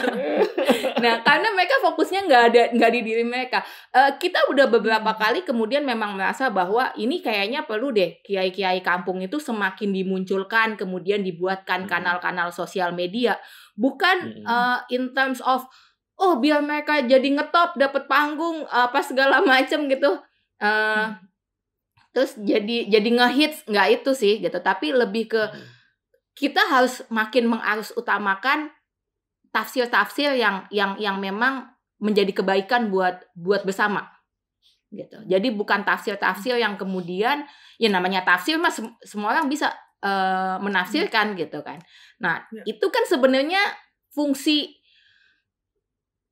Speaker 2: <laughs> nah karena mereka fokusnya nggak ada nggak di diri mereka uh, kita udah beberapa hmm. kali kemudian memang merasa bahwa ini kayaknya perlu deh kiai-kiai kampung itu semakin dimunculkan kemudian dibuatkan hmm. kanal-kanal sosial media bukan uh, in terms of oh biar mereka jadi ngetop dapat panggung apa segala <laughs> macem gitu Eh, hmm. terus jadi jadi ngehits nggak itu sih gitu tapi lebih ke hmm. kita harus makin mengarus utamakan tafsir-tafsir yang yang yang memang menjadi kebaikan buat buat bersama gitu jadi bukan tafsir-tafsir yang kemudian ya namanya tafsir mas semua orang bisa uh, menafsirkan hmm. gitu kan nah ya. itu kan sebenarnya fungsi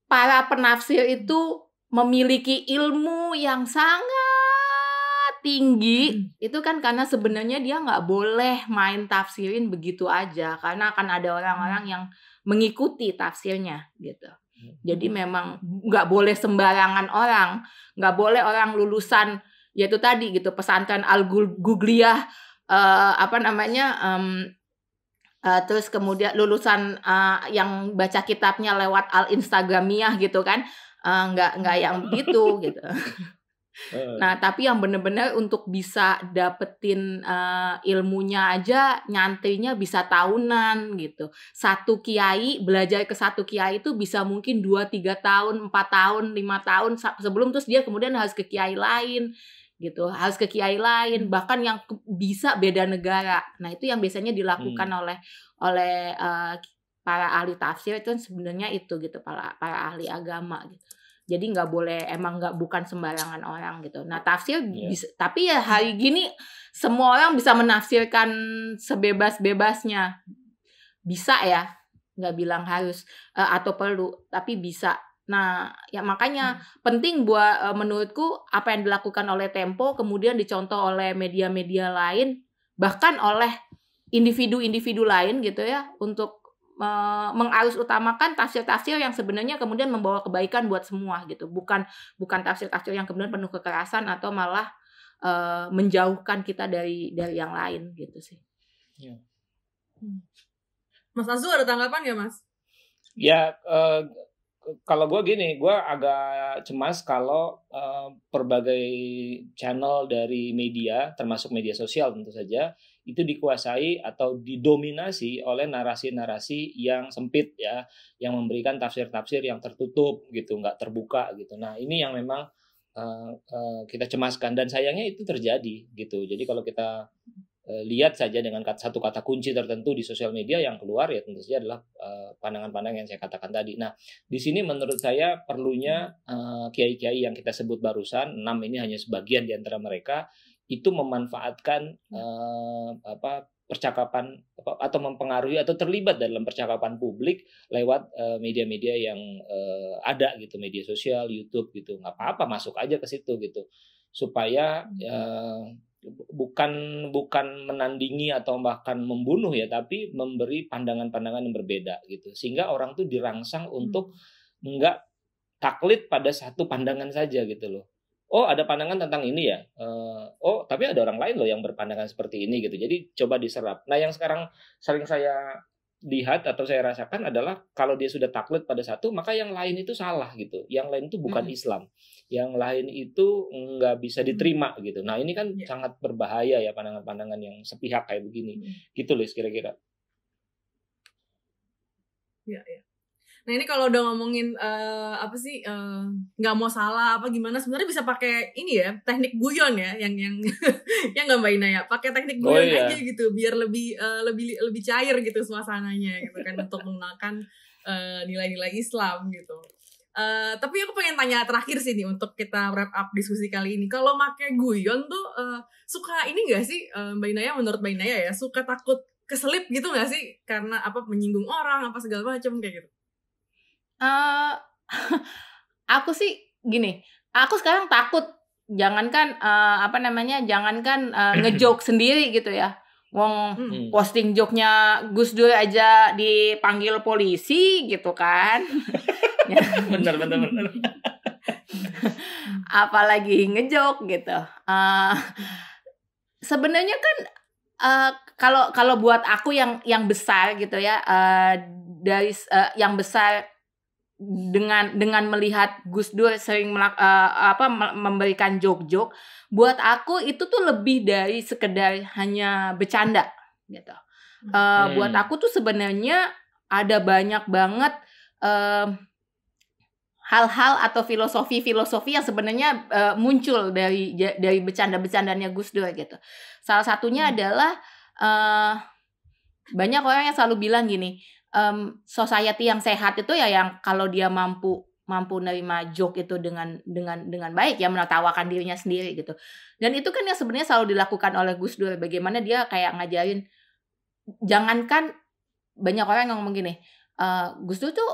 Speaker 2: para penafsir itu memiliki ilmu yang sangat tinggi hmm. itu kan karena sebenarnya dia nggak boleh main tafsirin begitu aja karena akan ada orang-orang hmm. yang mengikuti tafsirnya gitu hmm. jadi memang nggak boleh sembarangan orang nggak boleh orang lulusan yaitu tadi gitu pesantren al gugliyah uh, eh, apa namanya um, uh, terus kemudian lulusan uh, yang baca kitabnya lewat al instagramiah gitu kan uh, nggak nggak yang begitu <laughs> gitu nah tapi yang bener-bener untuk bisa dapetin uh, ilmunya aja nyantrinya bisa tahunan gitu satu kiai belajar ke satu kiai itu bisa mungkin dua tiga tahun empat tahun lima tahun sebelum terus dia kemudian harus ke kiai lain gitu harus ke kiai lain hmm. bahkan yang bisa beda negara nah itu yang biasanya dilakukan hmm. oleh oleh uh, para ahli tafsir itu kan sebenarnya itu gitu para para ahli agama gitu jadi nggak boleh emang nggak bukan sembarangan orang gitu nah tafsir yeah. bisa, tapi ya hari gini semua orang bisa menafsirkan sebebas-bebasnya bisa ya nggak bilang harus uh, atau perlu tapi bisa Nah, ya makanya hmm. penting buat uh, menurutku apa yang dilakukan oleh Tempo kemudian dicontoh oleh media-media lain bahkan oleh individu-individu lain gitu ya untuk mengarus utamakan tafsir-tafsir yang sebenarnya kemudian membawa kebaikan buat semua gitu bukan bukan tafsir-tafsir yang kemudian penuh kekerasan atau malah uh, menjauhkan kita dari dari yang lain gitu sih
Speaker 3: ya.
Speaker 1: Mas Azu ada tanggapan gak mas?
Speaker 3: Ya uh, kalau gue gini gue agak cemas kalau uh, berbagai channel dari media termasuk media sosial tentu saja itu dikuasai atau didominasi oleh narasi-narasi yang sempit ya, yang memberikan tafsir-tafsir yang tertutup gitu, nggak terbuka gitu. Nah ini yang memang uh, uh, kita cemaskan dan sayangnya itu terjadi gitu. Jadi kalau kita eh, lihat saja dengan satu kata kunci tertentu di sosial media yang keluar ya tentu saja adalah pandangan-pandangan yang saya katakan tadi. Nah di sini menurut saya perlunya kiai -kiai yang kita sebut barusan enam ini hanya sebagian di antara mereka itu memanfaatkan uh, apa percakapan atau mempengaruhi atau terlibat dalam percakapan publik lewat media eh, media-media yang uh, ada gitu media sosial YouTube gitu nggak apa-apa masuk aja ke situ gitu supaya bukan bukan menandingi atau bahkan membunuh ya tapi memberi pandangan-pandangan yang berbeda gitu sehingga orang tuh dirangsang hmm. untuk nggak taklid pada satu pandangan saja gitu loh oh ada pandangan tentang ini ya uh, oh tapi ada orang lain loh yang berpandangan seperti ini gitu jadi coba diserap nah yang sekarang sering saya lihat atau saya rasakan adalah kalau dia sudah taklid pada satu maka yang lain itu salah gitu yang lain itu bukan hmm. Islam yang lain itu nggak bisa hmm. diterima gitu nah ini kan yeah. sangat berbahaya ya pandangan-pandangan yang sepihak kayak begini hmm. gitu loh kira-kira
Speaker 1: ya ya Nah ini kalau udah ngomongin uh, apa sih eh, nggak uh, mau salah apa gimana sebenarnya bisa pakai ini ya teknik guyon ya yang yang <laughs> yang nggak mbak Ina ya pakai teknik oh, guyon oh, iya. aja gitu biar lebih uh, lebih lebih cair gitu suasananya gitu kan untuk menggunakan nilai-nilai uh, Islam gitu. Uh, tapi aku pengen tanya terakhir sih nih untuk kita wrap up diskusi kali ini. Kalau pakai guyon tuh uh, suka ini gak sih uh, Mbak Inaya menurut Mbak Inaya ya suka takut keselip gitu gak sih karena apa menyinggung orang apa segala macam kayak gitu.
Speaker 2: Eh, <laughs> aku sih gini, aku sekarang takut jangankan, uh, apa namanya, jangankan, uh, eh, nge <clears throat> sendiri gitu ya. Wong hmm. hmm. posting joknya Gus Dur aja dipanggil polisi gitu kan. <laughs>
Speaker 3: Bener bener bener.
Speaker 2: <laughs> Apalagi ngejok gitu. Uh, sebenarnya kan, kalau kalau kalau buat aku yang yang besar gitu ya, uh, dari uh, yang besar dengan dengan melihat Gus Dur sering melak, uh, apa memberikan jok-jok buat aku itu tuh lebih dari sekedar hanya bercanda gitu. Uh, hmm. Eh, buat aku tuh sebenarnya ada banyak banget hal eh, hal-hal atau filosofi-filosofi yang sebenarnya uh, muncul dari dari bercanda-bercandanya Gus Dur gitu. Salah satunya hmm. adalah uh, banyak orang yang selalu bilang gini, um, society yang sehat itu ya yang kalau dia mampu mampu nerima joke itu dengan dengan dengan baik ya menertawakan dirinya sendiri gitu dan itu kan yang sebenarnya selalu dilakukan oleh Gus Dur bagaimana dia kayak ngajarin jangankan banyak orang yang ngomong gini uh, Gus Dur tuh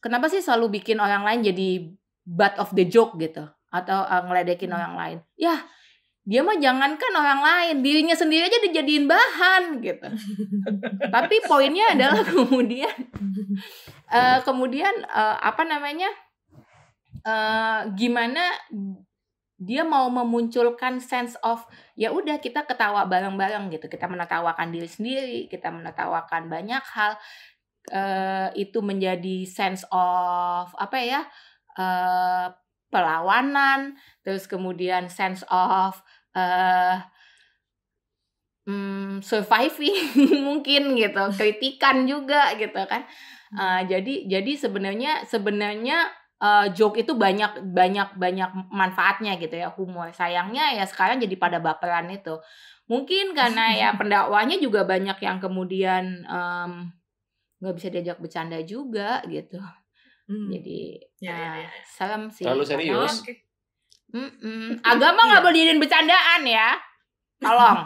Speaker 2: kenapa sih selalu bikin orang lain jadi butt of the joke gitu atau uh, ngeledekin hmm. orang lain ya dia mah jangankan orang lain dirinya sendiri aja dijadiin bahan gitu <laughs> tapi poinnya adalah kemudian uh, kemudian uh, apa namanya uh, gimana dia mau memunculkan sense of ya udah kita ketawa bareng-bareng gitu kita menertawakan diri sendiri kita menertawakan banyak hal uh, itu menjadi sense of apa ya uh, perlawanan terus kemudian sense of uh, um, surviving <laughs> mungkin gitu kritikan juga gitu kan uh, jadi jadi sebenarnya sebenarnya uh, joke itu banyak banyak banyak manfaatnya gitu ya humor sayangnya ya sekarang jadi pada baperan itu mungkin karena ya <laughs> pendakwanya juga banyak yang kemudian nggak um, bisa diajak bercanda juga gitu hmm. jadi ya, ya, ya. ya, ya. salam sih terlalu serius Mm-mm. Agama nggak boleh dijadiin bercandaan ya. Tolong.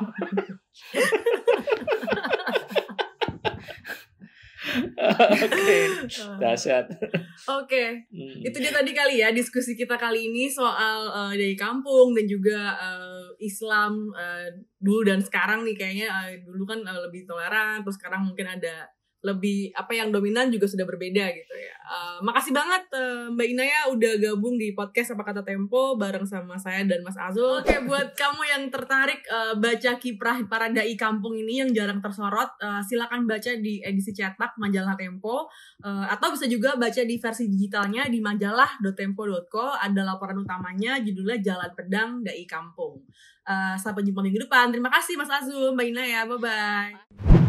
Speaker 3: Oke, <laughs>
Speaker 1: Oke, hmm. itu dia tadi kali ya diskusi kita kali ini soal uh, dari kampung dan juga uh, Islam uh, dulu dan sekarang nih kayaknya uh, dulu kan uh, lebih toleran, terus sekarang mungkin ada lebih apa yang dominan juga sudah berbeda gitu ya. Uh, makasih banget uh, Mbak Inaya udah gabung di podcast apa kata Tempo bareng sama saya dan Mas Azul. Oke, okay, buat kamu yang tertarik uh, baca kiprah para dai kampung ini yang jarang tersorot, uh, silakan baca di edisi cetak majalah Tempo uh, atau bisa juga baca di versi digitalnya di majalah.tempo.co ada laporan utamanya judulnya Jalan Pedang Dai Kampung. Uh, sampai jumpa minggu depan. Terima kasih Mas Azul, Mbak Inaya. Bye bye.